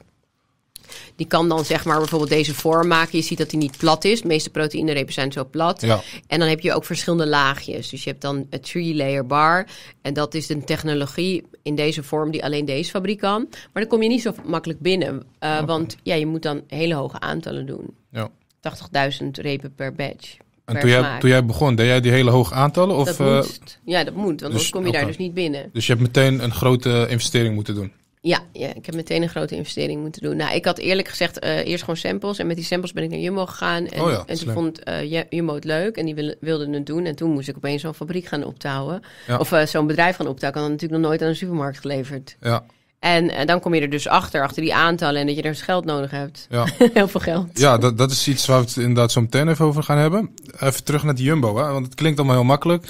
die kan dan zeg maar bijvoorbeeld deze vorm maken. Je ziet dat die niet plat is. De meeste proteïnerepen zijn zo plat. En dan heb je ook verschillende laagjes. Dus je hebt dan een three-layer bar. En dat is een technologie in deze vorm die alleen deze fabriek kan. Maar dan kom je niet zo makkelijk binnen. Eh, want ja, je moet dan hele hoge aantallen doen. Ja. 80.000 repen per batch. En toen jij, toen jij, begon, deed jij die hele hoge aantallen? Of, dat eh, moest. ja, dat moet, want dus, dan kom je daar dus niet binnen. Dus je hebt meteen een grote investering moeten doen? Ja, ja, ik heb meteen een grote investering moeten doen. Nou, ik had eerlijk gezegd eh, eerst gewoon samples. En met die samples ben ik naar Jumbo gegaan. En, oh en toen vond uh, Jumbo het leuk en die wilde, wilden het doen. En toen moest ik opeens zo'n fabriek gaan optouwen. Of eh, zo'n bedrijf gaan optouwen. Ik had natuurlijk nog nooit aan een supermarkt geleverd. Ja. En, eh, dan kom je er dus achter, achter die aantallen en dat je er dus geld nodig hebt. Ja. Heel veel geld. Ja, dat, dat is iets waar we het inderdaad zo meteen even over gaan hebben. Even terug naar de Jumbo, hè? want het klinkt allemaal heel makkelijk.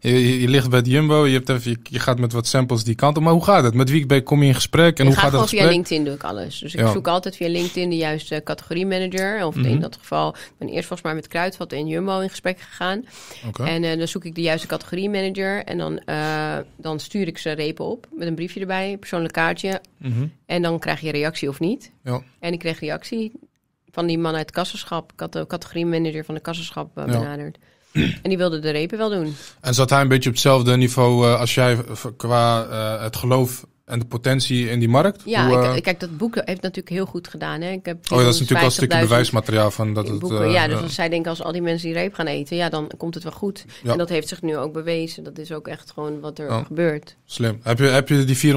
Je, je, ligt bij de Jumbo, je, hebt even, je, gaat met wat samples die kant op. Maar hoe gaat het? Met wie kom je in gesprek en hoe gaat het gesprek? via LinkedIn doe ik alles. Dus ik zoek altijd via LinkedIn de juiste categorie manager. Of mhm. in dat geval, ben ik eerst volgens mij met Kruidvat en Jumbo in gesprek gegaan. Oké. En eh, dan zoek ik de juiste categorie manager en dan, eh, dan stuur ik ze repen op met een briefje erbij, persoonlijke kaartje. Mhm. En dan krijg je reactie of niet. Ja. En ik kreeg reactie van die man uit kassenschap. Ik had de manager van de kassenschap eh, benaderd. En die wilde de repen wel doen. En zat hij een beetje op hetzelfde niveau eh, als jij qua eh, het geloof en de potentie in die markt? Ja, eh, ik, kijk, dat boek heeft natuurlijk heel goed gedaan. Hè. Ik heb oh ja, dat is natuurlijk wel een stukje bewijsmateriaal van dat het... Eh, ja, dus als zij denken, als al die mensen die reep gaan eten, ja, dan komt het wel goed. En dat heeft zich nu ook bewezen. Dat is ook echt gewoon wat er ja. gebeurt. Slim. Heb je, heb je die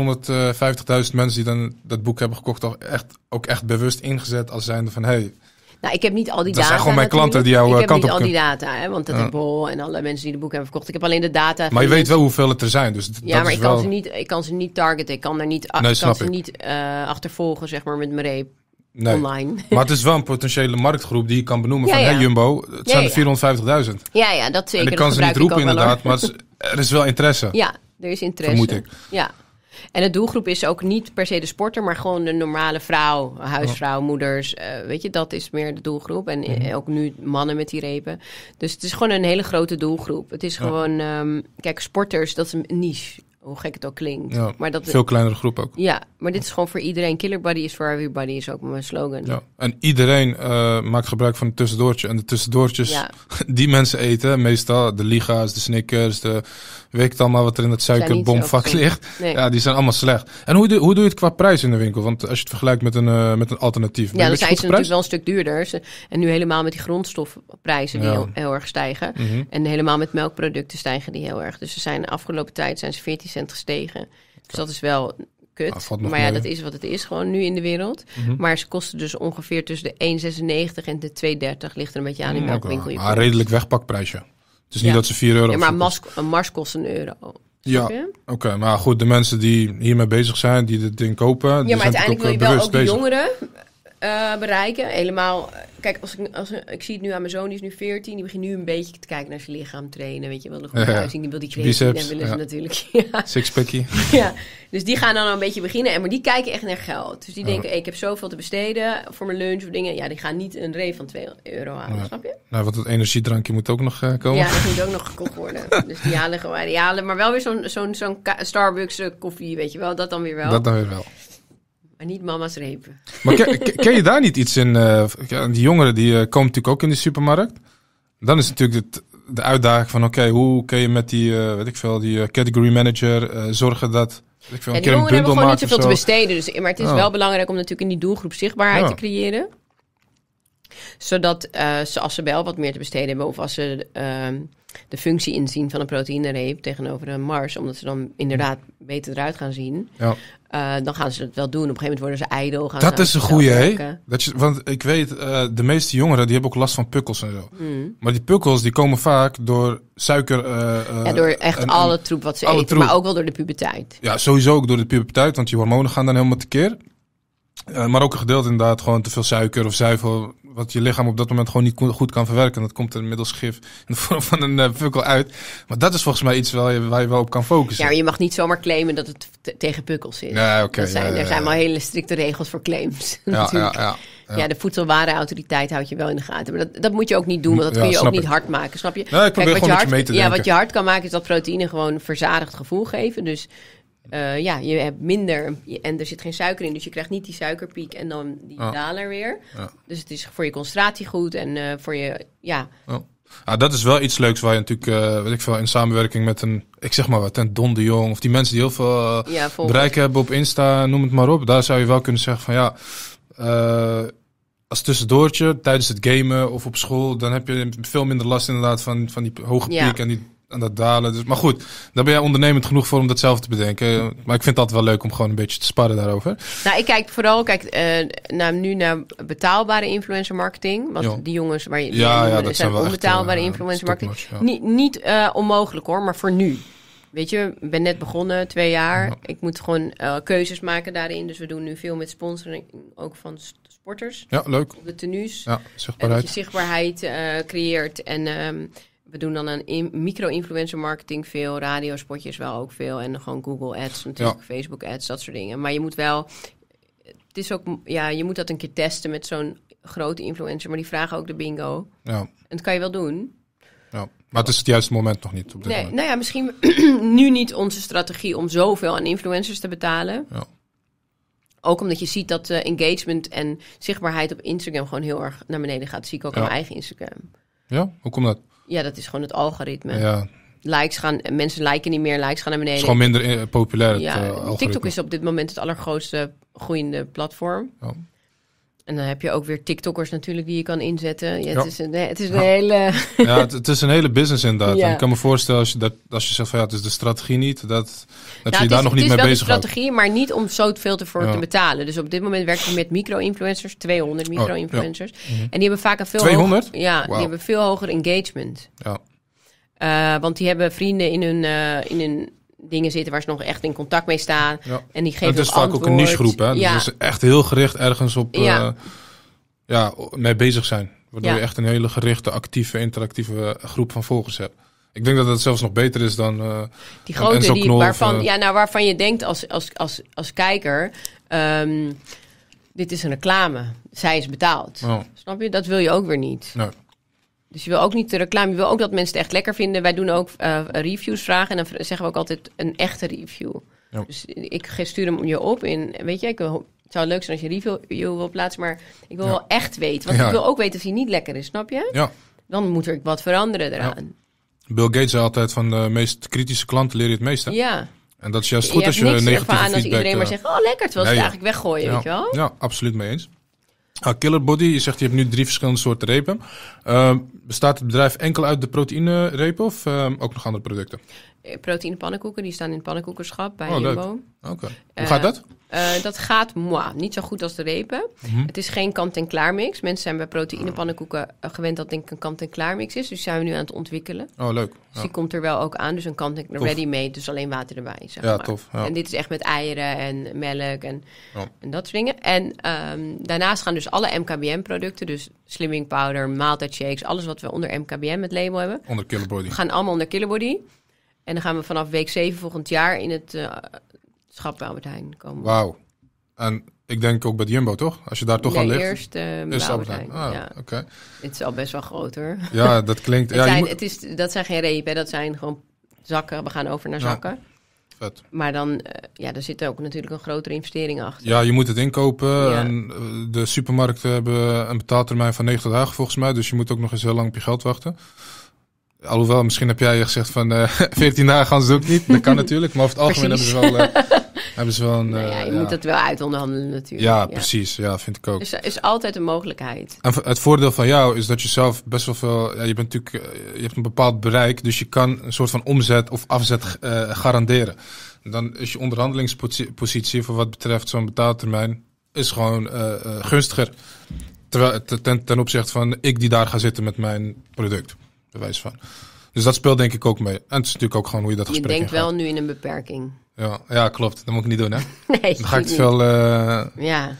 450.000 mensen die dan dat boek hebben gekocht toch echt, ook echt bewust ingezet als zijnde van... Hey, nou, ik heb niet al die data. Dat zijn gewoon mijn klanten die jouw eh, kant op Ik heb niet al die data, hè, want dat ja. heb Bol en alle mensen die de boek hebben verkocht. Ik heb alleen de data. Maar je weet wel hoeveel het er zijn. Dus ja, dat maar is ik, wel... kan ze niet, ik kan ze niet targeten. Ik kan, er niet, nee, ik kan ze niet eh, achtervolgen, zeg maar, met mijn reep. Nee. Online. Maar het is wel een potentiële marktgroep die je kan benoemen van Hey, Jumbo, het zijn er 450.000. Ja, ja, dat zeker. En ik kan ze niet roepen inderdaad, maar er is wel interesse. Ja, er is interesse. Vermoed ik. Ja, en de doelgroep is ook niet per se de sporter, maar gewoon de normale vrouw, huisvrouw, moeders. Eh, weet je, dat is meer de doelgroep. En mhm. eh, ook nu mannen met die repen. Dus het is gewoon een hele grote doelgroep. Het is gewoon, ehm, kijk, sporters, dat is een niche. Hoe gek het ook klinkt. maar dat, veel kleinere groep ook. Ja, maar dit is gewoon voor iedereen. Killer Body is voor everybody is ook mijn slogan. Ja. En iedereen eh, maakt gebruik van het tussendoortje. En de tussendoortjes die mensen eten, meestal de liga's, de snickers, de weet ik allemaal wat er in het suikerbomvak ligt. Ja, die zijn allemaal slecht. En hoe, doe, hoe doe je het qua prijs in de winkel? Want als je het vergelijkt met een, eh, met een alternatief. Ja, dan zijn ze natuurlijk wel een stuk duurder. En nu helemaal met die grondstofprijzen die heel, erg stijgen. Mhm. En helemaal met melkproducten stijgen die heel erg. Dus ze zijn de afgelopen tijd zijn ze 14 gestegen. Dus dat is wel kut. Nou, maar ja, dat is wat het is gewoon nu in de wereld. Mhm. Maar ze kosten dus ongeveer tussen de 1,96 en de 2,30. Ligt er een beetje aan in welke winkel je redelijk wegpakprijsje. Het is niet dat ze 4 euro... Ja, maar mask, een mars kost een euro. Ja, oké. maar goed, de mensen die hiermee bezig zijn, die dit ding kopen... Ja, maar uiteindelijk wil je wel ook de jongeren eh, bereiken. Helemaal, eh, kijk, als ik, als, ik zie het nu aan mijn zoon, die is nu 14. Die begint nu een beetje te kijken naar zijn lichaam trainen. Weet je, wel nog Die wil die kleding en willen ze natuurlijk. ja. Sixpackie. ja, dus die gaan dan een beetje beginnen. En, maar die kijken echt naar geld. Dus die denken, ik heb zoveel te besteden voor mijn lunch of dingen. Ja, die gaan niet een ree van 2 euro halen, snap je? Nou, want het energiedrankje moet ook nog eh, komen. Ja, dat moet ook nog gekocht worden. dus die halen gewoon, die Maar wel weer zo'n zo'n zo'n Starbucks koffie, weet je wel. Dat dan weer wel. Dat dan weer wel. Maar niet mama's repen. Maar ken, je daar niet iets in? Eh, die jongeren die eh, komen natuurlijk ook in de supermarkt. Dan is natuurlijk het, de uitdaging van oké, hoe kun je met die, uh, weet ik veel, die category manager zorgen dat... ik veel, ja, die jongeren hebben gewoon niet zoveel te besteden. Dus, maar het is oh. wel belangrijk om natuurlijk in die doelgroep zichtbaarheid te creëren zodat eh, ze als ze wel wat meer te besteden hebben of als ze ehm, de functie inzien van een proteïnereep tegenover een Mars, omdat ze dan inderdaad beter eruit gaan zien, ja. Eh, dan gaan ze het wel doen. Op een gegeven moment worden ze ijdel. Gaan dat is een goede, hè? Want ik weet, eh, de meeste jongeren die hebben ook last van pukkels en zo. Mm. Maar die pukkels die komen vaak door suiker. ja, door echt alle troep wat ze eten, troep. maar ook wel door de puberteit. Ja, sowieso ook door de puberteit, want je hormonen gaan dan helemaal tekeer. Uh, maar ook een gedeelte inderdaad gewoon te veel suiker of zuivel wat je lichaam op dat moment gewoon niet goed kan verwerken. Dat komt inmiddels gif in de vorm van een bukkel eh, uit. Maar dat is volgens mij iets waar je, waar je wel op kan focussen. Ja, je mag niet zomaar claimen dat het tegen pukkels is. Ja, oké. Okay, zijn, er zijn wel hele strikte regels voor claims. Ja, ja, ja. de voedselwarenautoriteit houdt je wel in de gaten. Maar dat, dat moet je ook niet doen, want dat kun je ook niet hard maken. Snap je? Ja, ik probeer Kijk, wat je hard, mee te Ja, wat je hard kan maken is dat proteïne gewoon verzadigd gevoel geven. Dus eh, ja, je hebt minder en er zit geen suiker in. Dus je krijgt niet die suikerpiek en dan die ah. daler weer. Dus het is voor je concentratie goed en eh, voor je, ja. Oh. Ah, dat is wel iets leuks waar je natuurlijk, uh, weet ik veel, in samenwerking met een, ik zeg maar wat, een Don de Jong. Of die mensen die heel veel ja, bereik hebben op Insta, noem het maar op. Daar zou je wel kunnen zeggen van ja, als tussendoortje tijdens het gamen of op school, dan heb je veel minder last inderdaad van, van die hoge piek en die aan het dalen. Dus, maar goed, daar ben jij ondernemend genoeg voor om dat zelf te bedenken. Maar ik vind dat wel leuk om gewoon een beetje te sparren daarover. Nou, ik kijk vooral kijk, eh, naar, nu naar betaalbare influencer marketing. Want die jongens waar je ja, ja, dat zijn, onbetaalbare eh, influencer marketing. Niet, niet eh, onmogelijk hoor, maar voor nu. Weet je, ik ben net begonnen, twee jaar. Ik moet gewoon keuzes maken daarin. Dus we doen nu veel met sponsoring, ook van sporters. Ja, leuk. de tenues. Ja, zichtbaarheid. zichtbaarheid creëert en... Um, we doen dan een micro-influencer marketing veel, radiospotjes wel ook veel en gewoon Google Ads natuurlijk, ja. Facebook Ads, dat soort dingen. Maar je moet wel, het is ook, ja, je moet dat een keer testen met zo'n grote influencer, maar die vragen ook de bingo. Ja. En dat kan je wel doen. Ja. Maar het is het juiste moment nog niet. nee, nou ja, misschien nu niet onze strategie om zoveel aan influencers te betalen. Ja. Ook omdat je ziet dat uh, engagement en zichtbaarheid op Instagram gewoon heel erg naar beneden gaat. zie ik ook ja. aan mijn eigen Instagram. Ja, hoe komt dat? Ja, dat is gewoon het algoritme. Ja. Likes gaan, mensen liken niet meer, likes gaan naar beneden. Het is gewoon minder eh, populair. Het, ja, eh, TikTok is op dit moment het allergrootste groeiende platform. Oh. En dan heb je ook weer TikTokkers natuurlijk die je kan inzetten. het, Is een, het is een hele... Ja, het, is een hele business inderdaad. En ik kan me voorstellen als je, dat, als je zegt van ja, het is de strategie niet. Dat, dat je nou, daar nog niet mee bezig bent. Het is wel strategie, maar niet om zo veel te voor te betalen. Dus op dit moment werken we met micro-influencers. 200 micro-influencers. Mhm. En die hebben vaak een veel 200? Hoger, ja, die hebben veel hoger engagement. Ja. Eh, want die hebben vrienden in hun, eh, in hun dingen zitten waar ze nog echt in contact mee staan. En die geven Het is vaak ook een nichegroep, hè? Dus ja. Dus echt heel gericht ergens op ja. Eh, ja mee bezig zijn. Waardoor je echt een hele gerichte, actieve, interactieve eh, groep van volgers hebt. Ik denk dat dat zelfs nog beter is dan. Eh, die grote, die, waarvan, ja, nou, waarvan je denkt als, als, als, als kijker: ehm, dit is een reclame. Zij is betaald. Oh. Snap je? Dat wil je ook weer niet. Dus je wil ook niet de reclame, je wil ook dat mensen het echt lekker vinden. Wij doen ook eh, reviews vragen en dan zeggen we ook altijd een echte review. Dus ik stuur hem je op in, weet je, ik het zou leuk zijn als je review wil plaatsen, maar ik wil wel echt weten. Want ik wil ook weten of hij niet lekker is, snap je? Ja. Dan moet er wat veranderen eraan. Bill Gates zei altijd van de meest kritische klanten leer je het meeste. Ja. En dat is juist goed je als je negatieve feedback... aan als iedereen maar eh, zegt, oh lekker, Het ze eigenlijk weggooien, weet je wel? Ja, absoluut mee eens. Ah, Killer Body, je zegt je hebt nu drie verschillende soorten repen. Uh, bestaat het bedrijf enkel uit de proteïne repen of uh, ook nog andere producten? Eh, proteïne pannenkoeken. Die staan in het pannenkoekenschap bij oh, Jumbo. Oké. Hoe gaat dat? Eh, eh, dat gaat moi, niet zo goed als de repen. Mhm. Het is geen kant-en-klaar mix. Mensen zijn bij proteïne ah. pannenkoeken gewend dat het een kant-en-klaar mix is. Dus zijn we nu aan het ontwikkelen. Oh, leuk. Dus ja. die komt er wel ook aan. Dus een kant en ready-made, dus alleen water erbij. ja, tof. Ja. En dit is echt met eieren en melk en, en dat soort dingen. En ehm, daarnaast gaan dus alle MKBM-producten, dus slimming powder, maaltijdshakes, alles wat we onder MKBM het label hebben. Onder We Gaan allemaal onder Body. En dan gaan we vanaf week 7 volgend jaar in het uh, schap komen. Wauw. En ik denk ook bij de Jumbo, toch? Als je daar toch al ligt. eerst uh, eh, Albert, Albert ah, ja. Het is al best wel groot hoor. Ja, dat klinkt... ja, het is, dat zijn geen repen, dat zijn gewoon zakken. We gaan over naar zakken. Ja. Vet. Maar dan, uh, ja, daar zit ook natuurlijk een grotere investering achter. Ja, je moet het inkopen. Ja. En de supermarkten hebben een betaaltermijn van 90 dagen volgens mij. Dus je moet ook nog eens heel lang op je geld wachten. Alhoewel, misschien heb jij gezegd van 14 eh, dagen gaan ze ook niet. Dat kan natuurlijk, maar over het algemeen hebben ze wel... Eh, hebben wel een, nou ja, eh, je moet dat wel uitonderhandelen natuurlijk. Ja, precies. Ja, vind ik ook. Dus is altijd een mogelijkheid. En het voordeel van jou is dat je zelf best wel veel... je, bent natuurlijk, je hebt een bepaald bereik, dus je kan een soort van omzet of afzet garanderen. Dan is je onderhandelingspositie voor wat betreft zo'n betaaltermijn is gewoon gunstiger. Terwijl, ten, ten opzichte van ik die daar ga zitten met mijn product bewijs van. Dus dat speelt denk ik ook mee. En het is natuurlijk ook gewoon hoe je dat je gesprek Je denkt wel nu in een beperking. Ja, ja, klopt. Dat moet ik niet doen, hè? nee, Dan ga ik veel eh, ja.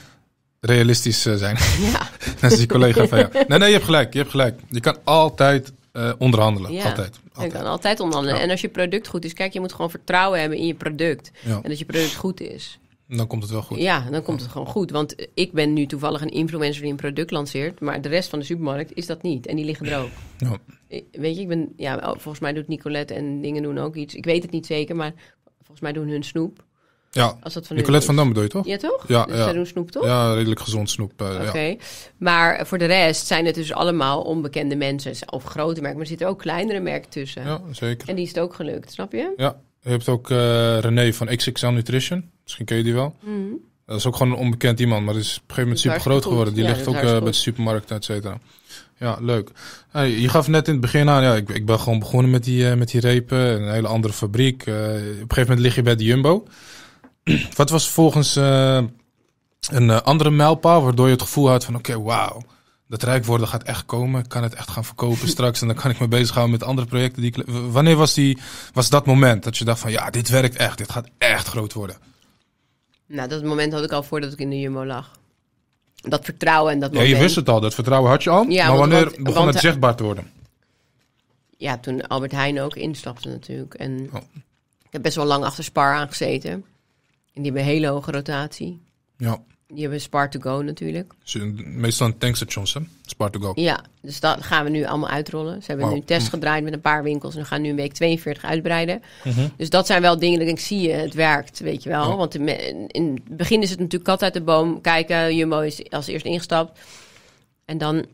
realistisch eh, zijn. Ja. Net als die collega van Nee, nee, je hebt gelijk. Je hebt gelijk. Je kan altijd eh, onderhandelen. Ja. Altijd. Je kan altijd onderhandelen. En als je product goed is, kijk, je moet gewoon vertrouwen hebben in je product. En dat je product goed is. Dan komt het wel goed. Ja, dan komt het gewoon goed. Want ik ben nu toevallig een influencer die een product lanceert. Maar de rest van de supermarkt is dat niet. En die liggen er ook. Weet je, ik ben. Ja, oh, volgens mij doet Nicolette en dingen doen ook iets. Ik weet het niet zeker, maar volgens mij doen hun snoep. Ja, als dat van Nicolette van Dam bedoel je toch? Ja, toch? Ja, dus ja. doen snoep toch? Ja, redelijk gezond snoep. Eh, Oké, maar voor de rest zijn het dus allemaal onbekende mensen. Of grote merken, maar er zitten ook kleinere merken tussen. Ja, zeker. En die is het ook gelukt, snap je? Ja, je hebt ook eh, René van XXL Nutrition. Misschien ken je die wel. Mhm. Dat is ook gewoon een onbekend iemand, maar is op een gegeven moment super groot geworden. Die ligt ook eh, bij de supermarkt, et cetera. Ja, leuk. Hey, je gaf net in het begin aan, ja, ik, ik ben gewoon begonnen met die, uh, met die repen. Een hele andere fabriek. op een gegeven moment lig je bij de Jumbo. Wat was volgens een andere mijlpaal waardoor je het gevoel had van oké, okay, wauw dat rijk worden gaat echt komen. Ik kan het echt gaan verkopen straks. En dan kan ik me bezighouden met andere projecten. Die Wanneer was, die, was dat moment dat je dacht van ja, dit werkt echt. Dit gaat echt groot worden? Nou, dat moment had ik al voordat ik in de Jumbo lag. Dat vertrouwen en dat Ja, je wist het al. Dat vertrouwen had je al. Ja, maar wanneer begon het eh, zichtbaar te worden? Ja, toen Albert Heijn ook instapte natuurlijk. En oh. ik heb best wel lang achter Spar aangezeten. in die hele hoge rotatie. Ja je hebt Spar2Go natuurlijk. Meestal een tankstations, hè? spar go Ja, dus dat gaan we nu allemaal uitrollen. Ze hebben nu een test gedraaid met een paar winkels en gaan nu een week 42 uitbreiden. Mhm. Dus dat zijn wel dingen dat ik zie je, eh, het werkt, weet je wel. Want in, het begin is het natuurlijk kat uit de boom. Kijken, Jumbo is als eerst ingestapt. En dan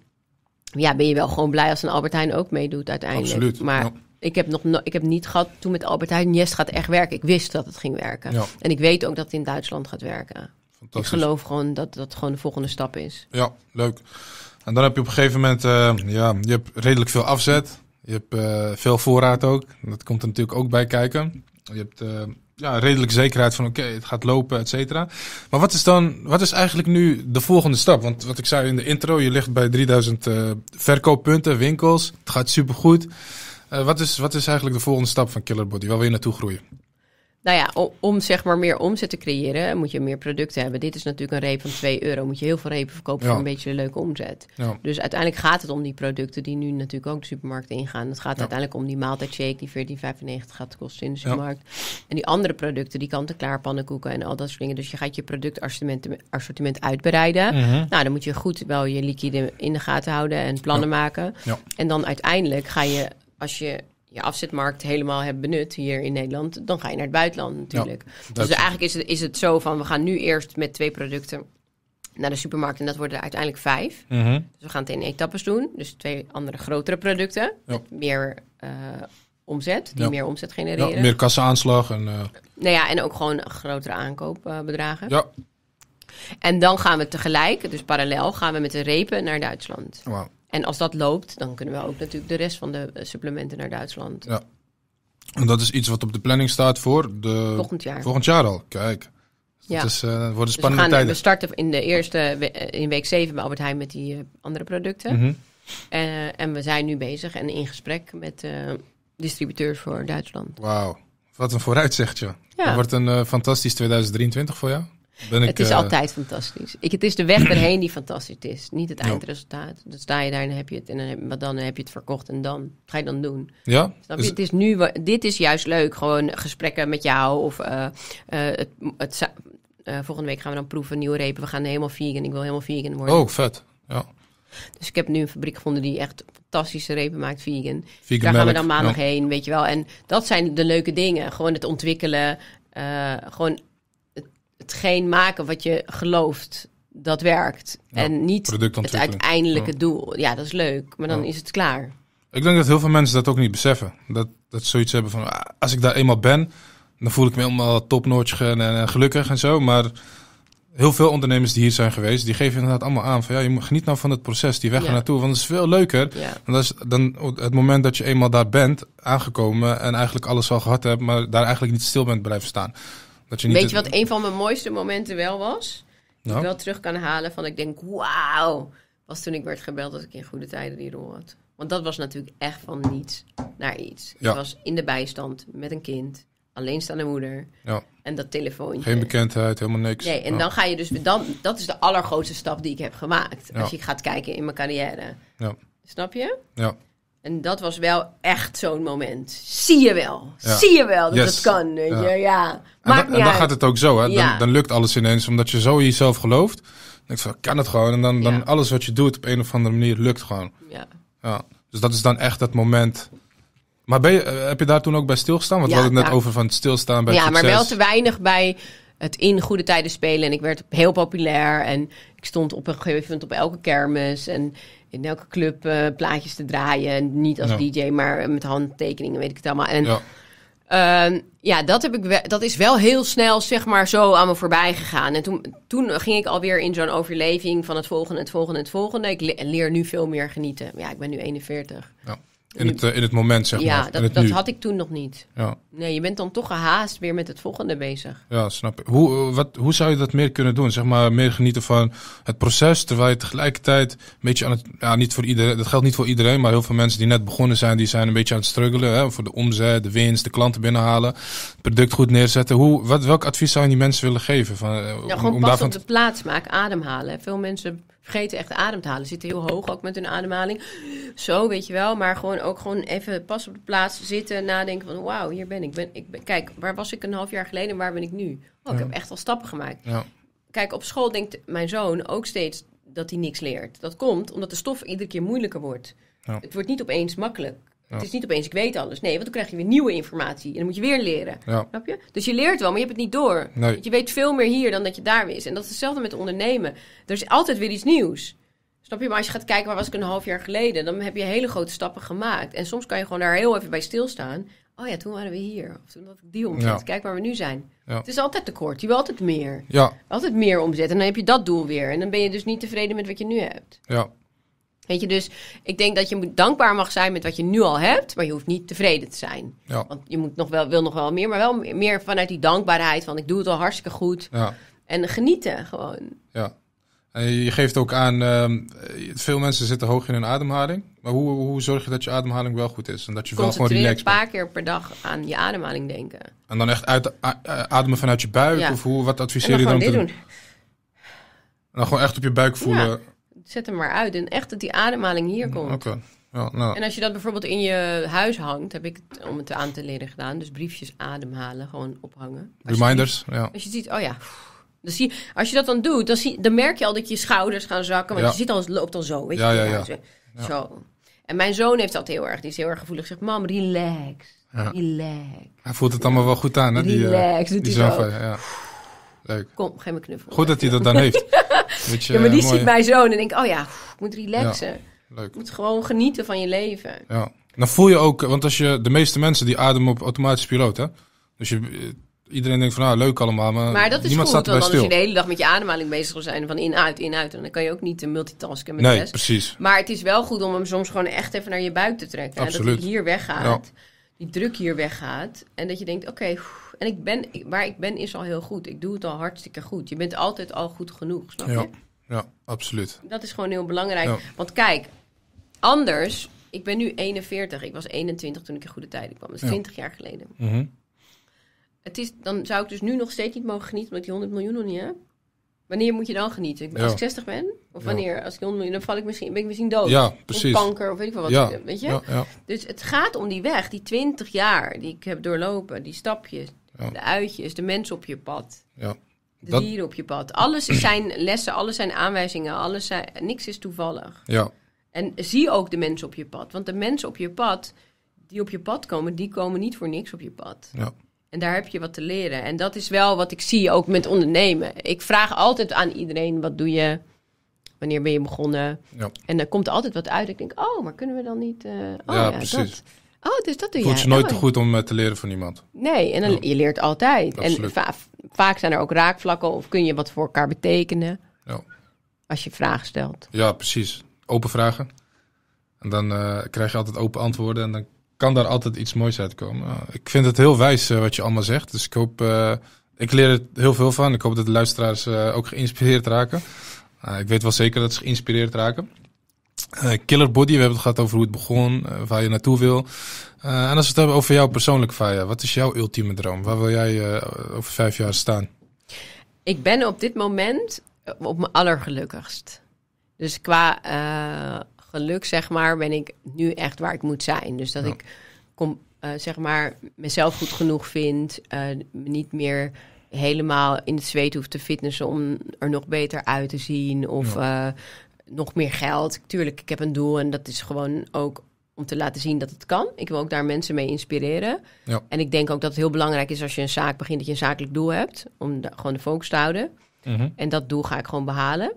ja, ben je wel gewoon blij als een Albert Heijn ook meedoet uiteindelijk. Absoluut, maar ik heb nog ik heb niet gehad toen met Albert Heijn, yes, het gaat echt werken. Ik wist dat het ging werken. En ik weet ook dat het in Duitsland gaat werken. Ik geloof gewoon dat dat gewoon de volgende stap is. Ja, leuk. En dan heb je op een gegeven moment, eh, ja, je hebt redelijk veel afzet. Je hebt eh, veel voorraad ook. Dat komt er natuurlijk ook bij kijken. Je hebt uh, ja, redelijk zekerheid van oké, het gaat lopen, et cetera. Maar wat is dan, wat is eigenlijk nu de volgende stap? Want wat ik zei in de intro, je ligt bij 3000 verkooppunten, winkels. Het gaat supergoed. goed. wat, is, wat is eigenlijk de volgende stap van Killer Body? Waar wil je naartoe groeien? Nou ja, om, zeg maar meer omzet te creëren, moet je meer producten hebben. Dit is natuurlijk een reep van 2 euro. Moet je heel veel repen verkopen voor een beetje een leuke omzet. Dus uiteindelijk gaat het om die producten die nu natuurlijk ook de supermarkt ingaan. Het gaat uiteindelijk om die maaltijdshake die 14,95 gaat kosten in de supermarkt. En die andere producten, die kant-en-klaar pannenkoeken en al dat soort dingen. Dus je gaat je productassortiment assortiment uitbreiden. Mhm. Nou, dan moet je goed wel je liquide in de gaten houden en plannen maken. En dan uiteindelijk ga je, als je je afzetmarkt helemaal hebt benut hier in Nederland, dan ga je naar het buitenland natuurlijk. dus eigenlijk is het, is het zo van we gaan nu eerst met twee producten naar de supermarkt en dat worden er uiteindelijk vijf. Mhm. Dus we gaan het in etappes doen. Dus twee andere grotere producten ja. Eh, meer omzet, die meer omzet genereren. meer kassaanslag en. Uh... Nou ja, en ook gewoon grotere aankoopbedragen. Ja. En dan gaan we tegelijk, dus parallel, gaan we met de repen naar Duitsland. Wow. En als dat loopt, dan kunnen we ook natuurlijk de rest van de eh, supplementen naar Duitsland. Ja. En dat is iets wat op de planning staat voor de... volgend jaar. Volgend jaar al. Kijk. Ja. Het is, uh, worden dus spannende dus we starten in de eerste eh, in week 7 bij Albert Heijn met die andere producten. Mhm. en we zijn nu bezig en in gesprek met distributeurs voor Duitsland. Wauw, wat een vooruitzicht je. Ja. wordt een fantastisch 2023 voor jou het is eh, altijd fantastisch. Ik, het is de weg erheen die fantastisch is, niet het eindresultaat. Dan dus sta je daar en heb je het, en dan heb, je het verkocht en dan ga je dan doen. Ja. Snap Is... Het is nu, dit is juist leuk, gewoon gesprekken met jou of eh, eh, het, het volgende week gaan we dan proeven nieuwe repen. We gaan helemaal vegan. Ik wil helemaal vegan worden. Oh, vet. Ja. Dus ik heb nu een fabriek gevonden die echt fantastische repen maakt vegan. vegan Daar gaan we dan maandag heen, weet je wel. En dat zijn de leuke dingen. Gewoon het ontwikkelen. gewoon hetgeen maken wat je gelooft dat werkt. en niet het uiteindelijke doel. Ja, dat is leuk, maar dan is het klaar. Ik denk dat heel veel mensen dat ook niet beseffen. Dat, dat zoiets hebben van, ah, als ik daar eenmaal ben, dan voel ik me helemaal topnotje en, en, gelukkig en zo. Maar heel veel ondernemers die hier zijn geweest, die geven inderdaad allemaal aan van, ja, je moet geniet nou van het proces, die weg ja. naartoe. Want het is veel leuker dan, dan het moment dat je eenmaal daar bent, aangekomen en eigenlijk alles al gehad hebt, maar daar eigenlijk niet stil bent blijven staan. Weet je wat een van mijn mooiste momenten wel was? Dat ik nou? wel terug kan halen van ik denk, wauw. Was toen ik werd gebeld dat ik in goede tijden die rol had. Want dat was natuurlijk echt van niets naar iets. Ja. Ik was in de bijstand met een kind. Alleenstaande moeder. Ja. En dat telefoontje. Geen bekendheid, helemaal niks. Nee, en dan ga je dus... Dan, dat is de allergrootste stap die ik heb gemaakt. Als je gaat kijken in mijn carrière. Snap je? Ja. En dat was wel echt zo'n moment. Zie je wel. Zie je wel dat het kan. ja. ja. en, dan gaat het ook zo. Hè? Dan, lukt alles ineens omdat je zo in jezelf gelooft. ik van, kan het gewoon. En dan, dan alles wat je doet op een of andere manier lukt gewoon. Ja. Dus dat is dan echt dat moment. Maar ben je, heb je daar toen ook bij stilgestaan? Want we hadden het net over van het stilstaan bij Ja, succes. maar wel te weinig bij het in goede tijden spelen. En ik werd heel populair. En ik stond op een gegeven moment op elke kermis. En in elke club eh, plaatjes te draaien. Niet als DJ, maar met handtekeningen, weet ik het allemaal. En ja. Ehm, ja, dat, heb ik dat is wel heel snel, zeg maar, zo aan me voorbij gegaan. En toen, toen ging ik alweer in zo'n overleving van het volgende, het volgende, het volgende. Ik leer nu veel meer genieten. Ja, ik ben nu 41. Ja. In het, eh, in het moment, zeg ja, maar. Ja, dat, dat had ik toen nog niet. Ja. Nee, je bent dan toch gehaast weer met het volgende bezig. Ja, snap ik. Hoe, eh, wat, hoe zou je dat meer kunnen doen? Zeg maar, meer genieten van het proces, terwijl je tegelijkertijd een beetje aan het... Ja, niet voor iedereen, dat geldt niet voor iedereen, maar heel veel mensen die net begonnen zijn, die zijn een beetje aan het struggelen. Hè, voor de omzet, de winst, de klanten binnenhalen, product goed neerzetten. Hoe, wat, welk advies zou je die mensen willen geven? Van, eh, nou, om, gewoon pas op de plaats maken, ademhalen. Veel mensen vergeten echt adem te halen. zitten heel hoog, ook met hun ademhaling. Zo, weet je wel. Maar gewoon ook gewoon even pas op de plaats zitten. Nadenken van, wauw, hier ben ik. Ben, ik ben, kijk, waar was ik een half jaar geleden en waar ben ik nu? Oh, ik heb echt al stappen gemaakt. Ja. Kijk, op school denkt mijn zoon ook steeds dat hij niks leert. Dat komt omdat de stof iedere keer moeilijker wordt. Ja. Het wordt niet opeens makkelijk. Het is niet opeens, ik weet alles. Nee, want dan krijg je weer nieuwe informatie. En dan moet je weer leren. Snap je? Dus je leert wel, maar je hebt het niet door. je weet veel meer hier dan dat je daar wist. En dat is hetzelfde met ondernemen. Er is altijd weer iets nieuws. Snap je? Maar als je gaat kijken, waar was ik een half jaar geleden? Dan heb je hele grote stappen gemaakt. En soms kan je gewoon daar heel even bij stilstaan. Oh ja, toen waren we hier. Of toen had ik die omzet. Kijk waar we nu zijn. Het is altijd tekort. Je wil altijd meer. Ja. Altijd meer omzet. En dan heb je dat doel weer. En dan ben je dus niet tevreden met wat je nu hebt. Ja. Weet je, dus ik denk dat je dankbaar mag zijn met wat je nu al hebt, maar je hoeft niet tevreden te zijn. Want je moet nog wel, wil nog wel meer, maar wel meer vanuit die dankbaarheid van ik doe het al hartstikke goed. Ja. En genieten gewoon. Ja. je geeft ook aan, ehm, veel mensen zitten hoog in hun ademhaling. Maar hoe, hoe zorg je dat je ademhaling wel goed is? En dat je wel gewoon relaxed een paar keer per dag aan je ademhaling denken. En dan echt uit, eh, ademen vanuit je buik? Ja. Of hoe, wat adviseer je dan? Te doen? doen? dan gewoon echt op je buik voelen zet hem maar uit. En echt dat die ademhaling hier mm, komt. Okay. Ja, nou. En als je dat bijvoorbeeld in je huis hangt, heb ik het om het aan te leren gedaan. Dus briefjes ademhalen, gewoon ophangen. Als Reminders, ja. Als je ziet, oh ja. Dan zie, als je dat dan doet, dan, zie, dan merk je al dat je schouders gaan zakken. Want je ziet al, loopt dan zo, weet je. Ja, ja. Zo. En mijn zoon heeft dat heel erg. Die is heel erg gevoelig. Zegt, mam, relax. Relax. Hij voelt het allemaal wel goed aan, hè? Eh, relax, die, die hij zo. Leuk. Kom, geef me knuffel. Goed dat hij dat dan heeft. ja, maar die ziet mij zo en denk oh ja, ik moet relaxen. Ja, Ik moet gewoon genieten van je leven. Ja. Dan voel je ook, want als je de meeste mensen die ademen op automatisch piloot, hè? Dus je, eh, iedereen denkt van, ah, leuk allemaal, maar, maar dat is niemand goed, staat want als je de hele dag met je ademhaling bezig wil zijn, van in, uit, in, uit, dan kan je ook niet eh, multitasken met nee, precies. Maar het is wel goed om hem soms gewoon echt even naar je buik te trekken. Absoluut. dat hij hier weggaat, die druk hier weggaat, en dat je denkt, oké, en ik ben, waar ik ben is al heel goed. Ik doe het al hartstikke goed. Je bent altijd al goed genoeg, snap je? Ja, absoluut. Dat is gewoon heel belangrijk. Want kijk, anders... Ik ben nu 41. Ik was 21 toen ik in goede tijden kwam. Dat 20 jaar geleden. Mhm. het is, dan zou ik dus nu nog steeds niet mogen genieten... omdat ik die 100 miljoen nog niet heb. Wanneer moet je dan genieten? als ik 60 ben, of wanneer, als ik 100 miljoen, dan val ik misschien, ben ik misschien dood. Ja, precies. Of kanker, of weet ik wel wat. Ja, weet je? ja. Dus het gaat om die weg, die 20 jaar die ik heb doorlopen, die stapjes de uitjes, de mensen op je pad. Ja. De dieren op je pad. Alles zijn lessen, alles zijn aanwijzingen, alles zijn, niks is toevallig. Ja. En zie ook de mensen op je pad. Want de mensen op je pad, die op je pad komen, die komen niet voor niks op je pad. Ja. En daar heb je wat te leren. En dat is wel wat ik zie ook met ondernemen. Ik vraag altijd aan iedereen: wat doe je? Wanneer ben je begonnen? Ja. En er komt altijd wat uit. Ik denk: oh, maar kunnen we dan niet. Uh, oh, ja, precies. Oh, dus Voelt je nooit te goed om eh, te leren van iemand. Nee, en je leert altijd. Absoluut. En vaak zijn er ook raakvlakken of kun je wat voor elkaar betekenen. Ja. Als je vragen stelt. Ja, precies. Open vragen. En dan eh, krijg je altijd open antwoorden en dan kan daar altijd iets moois uitkomen. ik vind het heel wijs eh, wat je allemaal zegt. Dus ik hoop, ik leer er heel veel van. Ik hoop dat de luisteraars ook geïnspireerd raken. ik weet wel zeker dat ze geïnspireerd raken. Eh, Killer Body, we hebben het gehad over hoe het begon, eh, waar je naartoe wil. Eh, en als we het hebben over jou persoonlijk, Faya, wat is jouw ultieme droom? Waar wil jij over vijf jaar staan? Ik ben op dit moment op mijn allergelukkigst. Dus qua geluk, zeg maar, ben ik nu echt waar ik moet zijn. Dus dat ik kom, zeg maar, mezelf goed genoeg vind. niet meer helemaal in het zweet hoef te fitnessen om er nog beter uit te zien. Of nog meer geld. Tuurlijk, ik heb een doel en dat is gewoon ook om te laten zien dat het kan. Ik wil ook daar mensen mee inspireren. Ja. En ik denk ook dat het heel belangrijk is als je een zaak begint, dat je een zakelijk doel hebt. Om gewoon de focus te houden. Mhm. En dat doel ga ik gewoon behalen.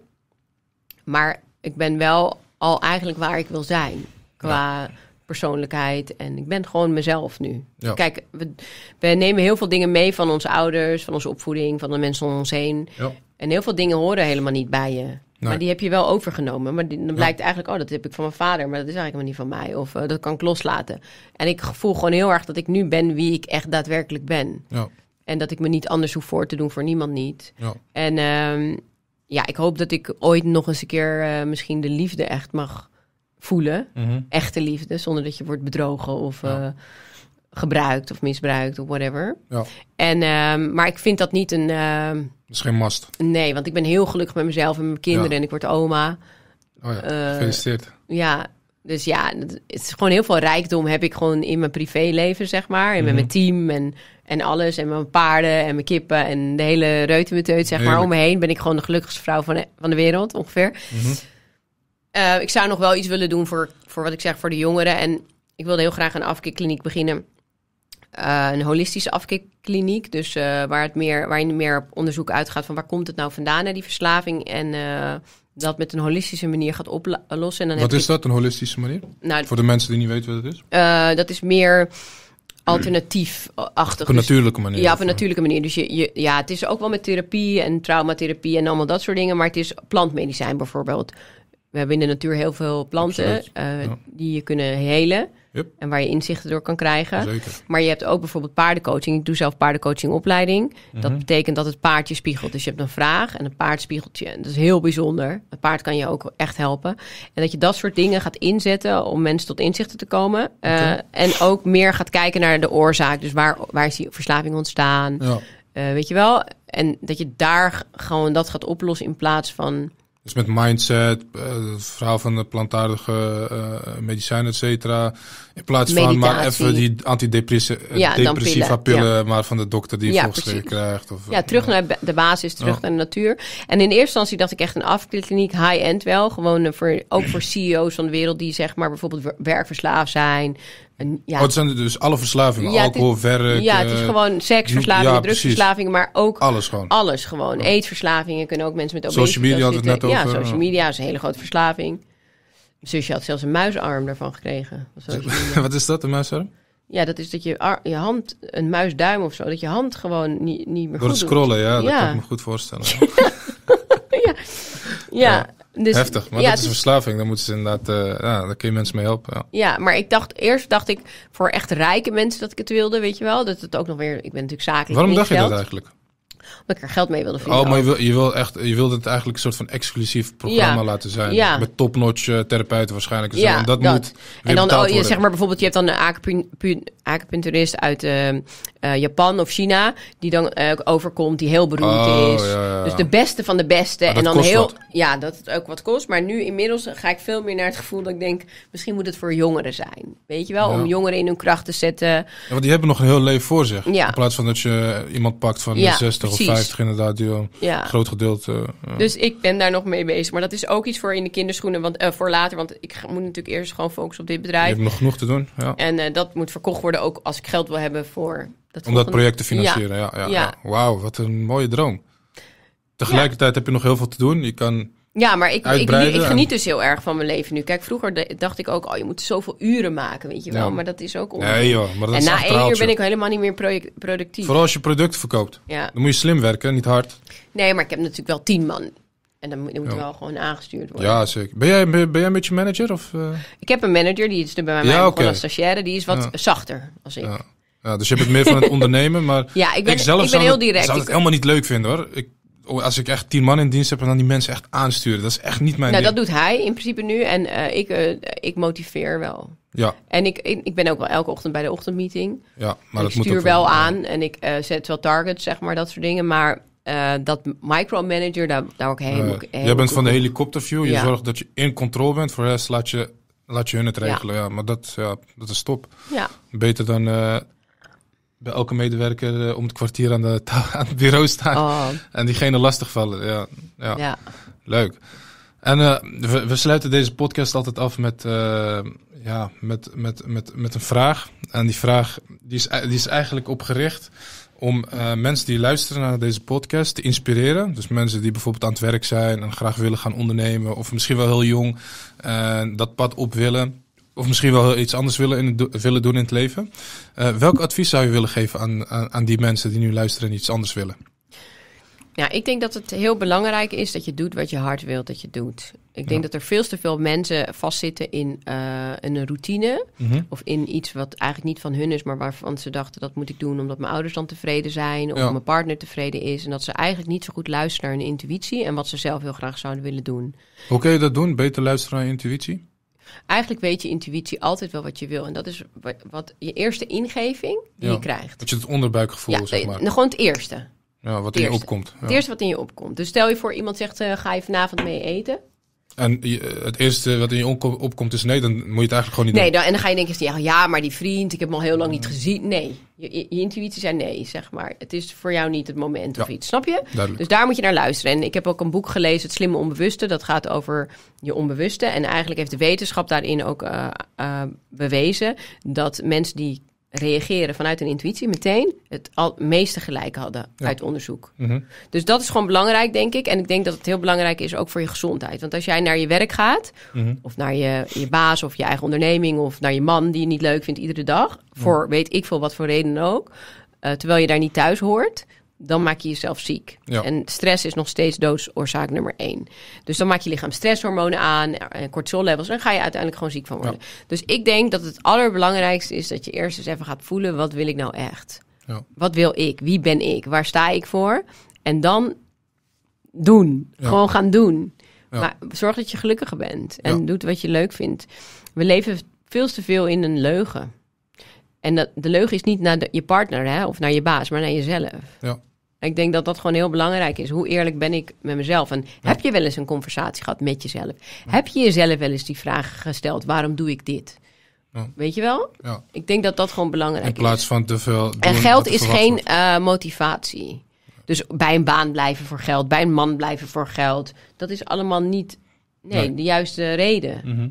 Maar ik ben wel al eigenlijk waar ik wil zijn. Qua persoonlijkheid. En ik ben gewoon mezelf nu. Kijk, we, we, nemen heel veel dingen mee van onze ouders, van onze opvoeding, van de mensen om ons heen. En heel veel dingen horen helemaal niet bij je. Maar nou. die heb je wel overgenomen. Maar dan blijkt eigenlijk, oh, dat heb ik van mijn vader, maar dat is eigenlijk maar niet van mij. Of eh, dat kan ik loslaten. En ik voel gewoon heel erg dat ik nu ben wie ik echt daadwerkelijk ben. Ja. En dat ik me niet anders hoef voor te doen voor niemand niet. Ja. En ehm, ja, ik hoop dat ik ooit nog eens een keer eh, misschien de liefde echt mag voelen. Mhm. Echte liefde, zonder dat je wordt bedrogen of... Eh, gebruikt of misbruikt of whatever. Ja. En, ehm, maar ik vind dat niet een. Uh, is geen mast. Nee, want ik ben heel gelukkig met mezelf en mijn kinderen en ik word oma. Oh ja, uh, gefeliciteerd. Ja, dus ja, het is gewoon heel veel rijkdom heb ik gewoon in mijn privéleven, zeg maar. En met mhm. mijn team en, en alles. En mijn paarden en mijn kippen en de hele reutemeteut, zeg maar. Om me heen ben ik gewoon de gelukkigste vrouw van de, van de wereld, ongeveer. Mhm. Eh, ik zou nog wel iets willen doen voor, voor wat ik zeg, voor de jongeren. En ik wilde heel graag een afkeerkliniek beginnen eh, een holistische afkikkliniek, dus uh, waar, het meer, waar je meer onderzoek uitgaat van waar komt het nou vandaan, hè, die verslaving. En eh, dat met een holistische manier gaat oplossen. dan wat is dat, een holistische manier? Nou, Voor de mensen die niet weten wat het is? dat is meer alternatief-achtig. Op een dus- natuurlijke manier. Ja, op een natuurlijke manier. Dus je, ja, het is ook wel met therapie en traumatherapie en allemaal dat soort dingen. Maar het is plantmedicijn bijvoorbeeld. We hebben in de natuur heel veel planten die je kunnen helen. En waar je inzichten door kan krijgen. Maar je hebt ook bijvoorbeeld paardencoaching. Ik doe zelf paardencoachingopleiding. Dat mhm. betekent dat het paard je spiegelt. Dus je hebt een vraag en een paard spiegelt je. En dat is heel bijzonder. Een paard kan je ook echt helpen. En dat je dat soort dingen gaat inzetten om mensen tot inzichten te komen. Eh, en ook meer gaat kijken naar de oorzaak. Dus waar, waar is die verslaving ontstaan? Ja. Eh, weet je wel? En dat je daar gewoon dat gaat oplossen in plaats van dus met mindset, eh, het verhaal van de plantaardige eh, medicijnen, et cetera. In plaats van maar even die antidepressieve pillen, maar van de dokter die je ja, voorgeschreven krijgt. Of, ja, terug eh, naar de basis, terug naar de natuur. En in eerste instantie dacht ik echt een afkliniek, high-end wel. Gewoon voor, ook voor CEO's van de wereld die zeg maar bijvoorbeeld werkverslaafd zijn, ja. Oh, het zijn er dus alle verslavingen, alcohol, verre. Ja, het is eh, gewoon seksverslavingen, ja, drugsverslavingen, maar ook alles gewoon. Alles gewoon. Eetverslavingen kunnen ook mensen met obesitas Social media had het net over. Ja, social media is een hele grote verslaving. Mijn zusje had zelfs een muisarm daarvan gekregen. Wat is dat, een muisarm? Ja, dat is dat je, je hand, een muisduim of zo, dat je hand gewoon niet, niet meer Door goed het scrollen, ja, dat kan ik me goed voorstellen. ja. ja. Dus, Heftig, maar ja, dat is verslaving. Dan moeten ze inderdaad, eh, ja, daar kun je mensen mee helpen. ja. maar ik dacht eerst dacht ik voor echt rijke mensen dat ik het wilde, weet je wel. Dat het ook nog weer, ik ben natuurlijk zakelijk. Waarom dacht je dat eigenlijk? Omdat ik er geld mee wilde oh, verdienen. Oh, maar je wil, je wil echt, je wilde het eigenlijk een soort van exclusief programma laten zijn. Met topnotch eh, therapeuten waarschijnlijk. ja, en dat, moet En dan, oh, zeg maar bijvoorbeeld, je hebt dan een acupuncturist uit eh, eh, Japan of China. Die dan ook overkomt, die heel beroemd oh, is. dus de beste van de beste. en dan heel. Ja, dat het ook wat kost. Maar nu inmiddels ga ik veel meer naar het gevoel dat ik denk, misschien moet het voor jongeren zijn. Weet je wel, om jongeren in hun kracht te zetten. want die hebben nog een heel leven voor zich. In plaats van dat je iemand pakt van 60 of 50 inderdaad, die ja. groot gedeelte. Eh, dus ik ben daar nog mee bezig. Maar dat is ook iets voor in de kinderschoenen, want, eh, voor later. Want ik moet natuurlijk eerst gewoon focussen op dit bedrijf. Je hebt nog genoeg te doen. Ja. En eh, dat moet verkocht worden ook als ik geld wil hebben voor... Dat Om dat project te financieren, ja, ja, Wauw, wat een mooie droom. Tegelijkertijd heb je nog heel veel te doen. Je kan ja, maar ik, ik, geniet dus heel erg van mijn leven nu. Kijk, vroeger dacht ik ook, oh, je moet zoveel uren maken, weet je wel. Maar dat is ook ongeveer. Nee joh, maar dat En na één uur ben ik helemaal niet meer productief. Vooral als je product verkoopt. Ja. Dan moet je slim werken, niet hard. Nee, maar ik heb natuurlijk wel tien man. En dan moet, dan wel gewoon aangestuurd worden. Ja, zeker. Ben jij, ben, jij met je manager? Of, eh? Ik heb een manager, die is er bij mij ja, een stagiaire. Die is wat zachter als ik. Ja. dus je hebt het meer van het ondernemen. Maar ja, ik ben, zelf ben heel direct. zou het helemaal niet leuk vinden hoor. Ik Oh, als ik echt tien man in dienst heb en dan die mensen echt aansturen. Dat is echt niet mijn. Nou, dat doet hij in principe nu. En eh, ik, eh, ik motiveer wel. Ja. En ik, ik, ben ook wel elke ochtend bij de ochtendmeeting. Ja, maar dat ik moet stuur wel aan en ik eh, zet wel targets, zeg maar, dat soort dingen. Maar dat micromanager, daar, daar ook helemaal. Heel jij bent van de helikopterview. Je zorgt dat je in controle bent. Voor de rest laat je, laat je hun het regelen. Ja. maar dat, ja, dat is top. Ja. Beter dan bij elke medewerker eh, om het kwartier aan, de aan het bureau staan. Oh. En diegene lastigvallen. Ja, ja. ja. Leuk. En eh, we, sluiten deze podcast altijd af met, eh, ja, met, met, met, met een vraag. En die vraag die is, die is eigenlijk opgericht om mensen die luisteren naar deze podcast te inspireren. Dus mensen die bijvoorbeeld aan het werk zijn en graag willen gaan ondernemen. Of misschien wel heel jong dat pad op willen of misschien wel iets anders willen, in willen doen in het leven. Eh, welk advies zou je willen geven aan, aan, aan, die mensen die nu luisteren en iets anders willen? Ja, ik denk dat het heel belangrijk is dat je doet wat je hart wilt dat je doet. Ik denk dat er veel te veel mensen vastzitten in, eh, een routine. Mhm. Of in iets wat eigenlijk niet van hun is, maar waarvan ze dachten dat moet ik doen omdat mijn ouders dan tevreden zijn. Of mijn partner tevreden is. En dat ze eigenlijk niet zo goed luisteren naar hun intuïtie en wat ze zelf heel graag zouden willen doen. Hoe kun je dat doen? Beter luisteren naar intuïtie? eigenlijk weet je intuïtie altijd wel wat je wil. En dat is wat, je eerste ingeving die je krijgt. Dat je het onderbuikgevoel, zeg maar. Gewoon het eerste. Ja, wat in je opkomt. Ja. Het eerste wat in je opkomt. Dus stel je voor iemand zegt, uh, ga je vanavond mee eten? En het eerste wat in je opkomt is nee, dan moet je het eigenlijk gewoon niet doen. Nee, en dan ga je denken, ja, ja, maar die vriend, ik heb hem al heel lang niet mm. gezien. Nee, je, intuïtie zei nee, zeg maar. Het is voor jou niet het moment of iets, snap je? Dus daar moet je naar luisteren. En ik heb ook een boek gelezen, Het Slimme Onbewuste. Dat gaat over je onbewuste. En eigenlijk heeft de wetenschap daarin ook eh, eh, bewezen dat mensen die reageren vanuit een intuïtie meteen het al, meeste gelijk hadden uit onderzoek. Mhm. Dus dat is gewoon belangrijk, denk ik. En ik denk dat het heel belangrijk is ook voor je gezondheid. Want als jij naar je werk gaat, mhm. of naar je, je baas of je eigen onderneming, of naar je man die je niet leuk vindt iedere dag, voor weet ik veel wat voor reden ook, eh, terwijl je daar niet thuis hoort, dan maak je jezelf ziek. En stress is nog steeds doodsoorzaak nummer één. Dus dan maak je lichaam stresshormonen aan en cortisol levels. En dan ga je uiteindelijk gewoon ziek van worden. Dus ik denk dat het allerbelangrijkste is dat je eerst eens even gaat voelen: wat wil ik nou echt? Ja. Wat wil ik? Wie ben ik? Waar sta ik voor? En dan doen. Gewoon gaan doen. Maar zorg dat je gelukkiger bent en doet wat je leuk vindt. We leven veel te veel in een leugen. En dat, de leugen is niet naar je partner hè, of naar je baas, maar naar jezelf. Ja. Ik denk dat dat gewoon heel belangrijk is. Hoe eerlijk ben ik met mezelf? En heb je wel eens een conversatie gehad met jezelf? Heb je jezelf wel eens die vraag gesteld: waarom doe ik dit? Ja. Weet je wel? Ik denk dat dat gewoon belangrijk is. In plaats van te veel. en geld is geen eh, motivatie. Dus bij een baan blijven voor geld, bij een man blijven voor geld. Dat is allemaal niet nee, de juiste reden. Mhm.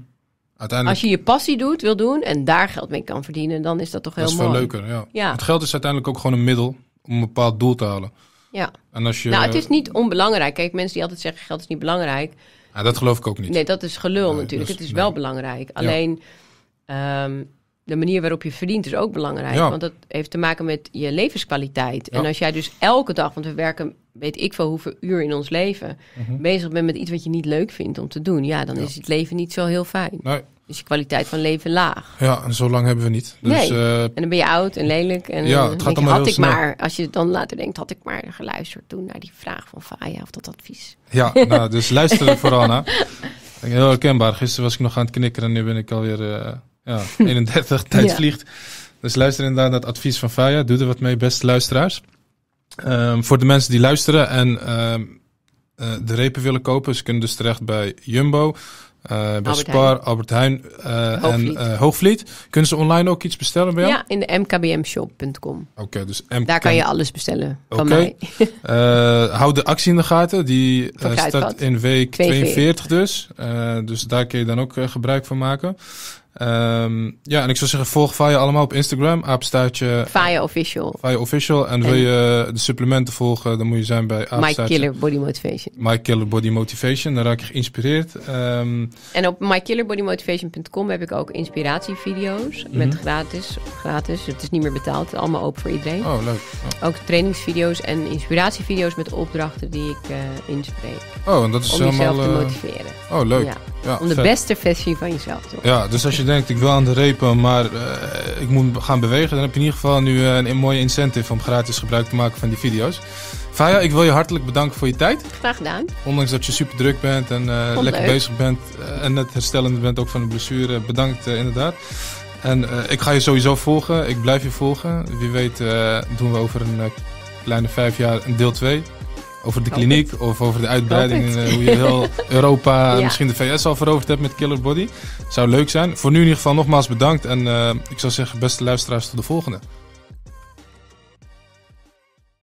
Uiteindelijk... Als je je passie doet, wil doen en daar geld mee kan verdienen, dan is dat toch heel mooi. Dat is veel leuker, ja. Het geld is uiteindelijk ook gewoon een middel om een bepaald doel te halen. Ja. En als je, nou, het is niet onbelangrijk. Kijk, mensen die altijd zeggen geld is niet belangrijk. Ja, nou, dat geloof ik ook niet. Nee, dat is gelul natuurlijk. Dus het is wel belangrijk. Alleen ehm, de manier waarop je verdient is ook belangrijk. Want dat heeft te maken met je levenskwaliteit. En als jij dus elke dag, want we werken weet ik veel hoeveel uur in ons leven, mhm. bezig bent met iets wat je niet leuk vindt om te doen, ja, dan is het leven niet zo heel fijn. Nee, dus je kwaliteit van leven laag. Ja, en zo lang hebben we niet. Dus, nee. Eh, en dan ben je oud en lelijk. En ja, het gaat allemaal had ik maar, als je dan later denkt, had ik maar geluisterd toen naar die vraag van Faya of dat advies. Ja, nou, dus luister vooral naar. Heel herkenbaar. Gisteren was ik nog aan het knikken en nu ben ik alweer uh, ja, 31. tijd vliegt. Dus luister inderdaad naar het advies van Faya. Doe er wat mee, beste luisteraars. Ehm, voor de mensen die luisteren en ehm, eh, de repen willen kopen, ze kunnen dus terecht bij Jumbo bij eh, Albert Albert Heijn eh, en eh, Hoogvliet. Kunnen ze online ook iets bestellen bij jou? Ja, in de mkbmshop.com. Oké, dus MK... Daar kan je alles bestellen van mij. hou de actie in de gaten. Die staat in week 42, 42 dus. dus daar kun je dan ook gebruik van maken. Ehm, ja, en ik zou zeggen, volg Fire allemaal op Instagram. Aapstaartje. Fire Official. Official. En, wil je de supplementen volgen, dan moet je zijn bij Aapstaartje. My Killer Body Motivation. Mike ehm, Killer Body Motivation. Dan raak je geïnspireerd. en op mykillerbodymotivation.com heb ik ook inspiratievideo's. Met mhm. gratis. Gratis. Het is niet meer betaald. Het is allemaal open voor iedereen. Oh, leuk. Oh. Ook trainingsvideo's en inspiratievideo's met opdrachten die ik eh, inspreek. Oh, en dat is om helemaal... Om jezelf te eh, motiveren. Oh, leuk. Ja. Ja, om de beste versie van jezelf te worden. Ja, dus als je denkt, ik wil aan de repen, maar eh, ik moet gaan bewegen, dan heb je in ieder geval nu eh, een, mooie incentive om gratis gebruik te maken van die video's. Faya, ik wil je hartelijk bedanken voor je tijd. Graag gedaan. Ondanks dat je super druk bent en eh, lekker bezig bent en net herstellend bent ook van de blessure, bedankt inderdaad. En ik ga je sowieso volgen, ik blijf je volgen. Wie weet doen we over een kleine vijf jaar een deel 2 over de kliniek of over de uitbreiding. Eh, hoe je heel Europa en misschien de VS al veroverd hebt met Killer Body. Zou leuk zijn. Voor nu in ieder geval nogmaals bedankt. En eh, ik zou zeggen, beste luisteraars, tot de volgende.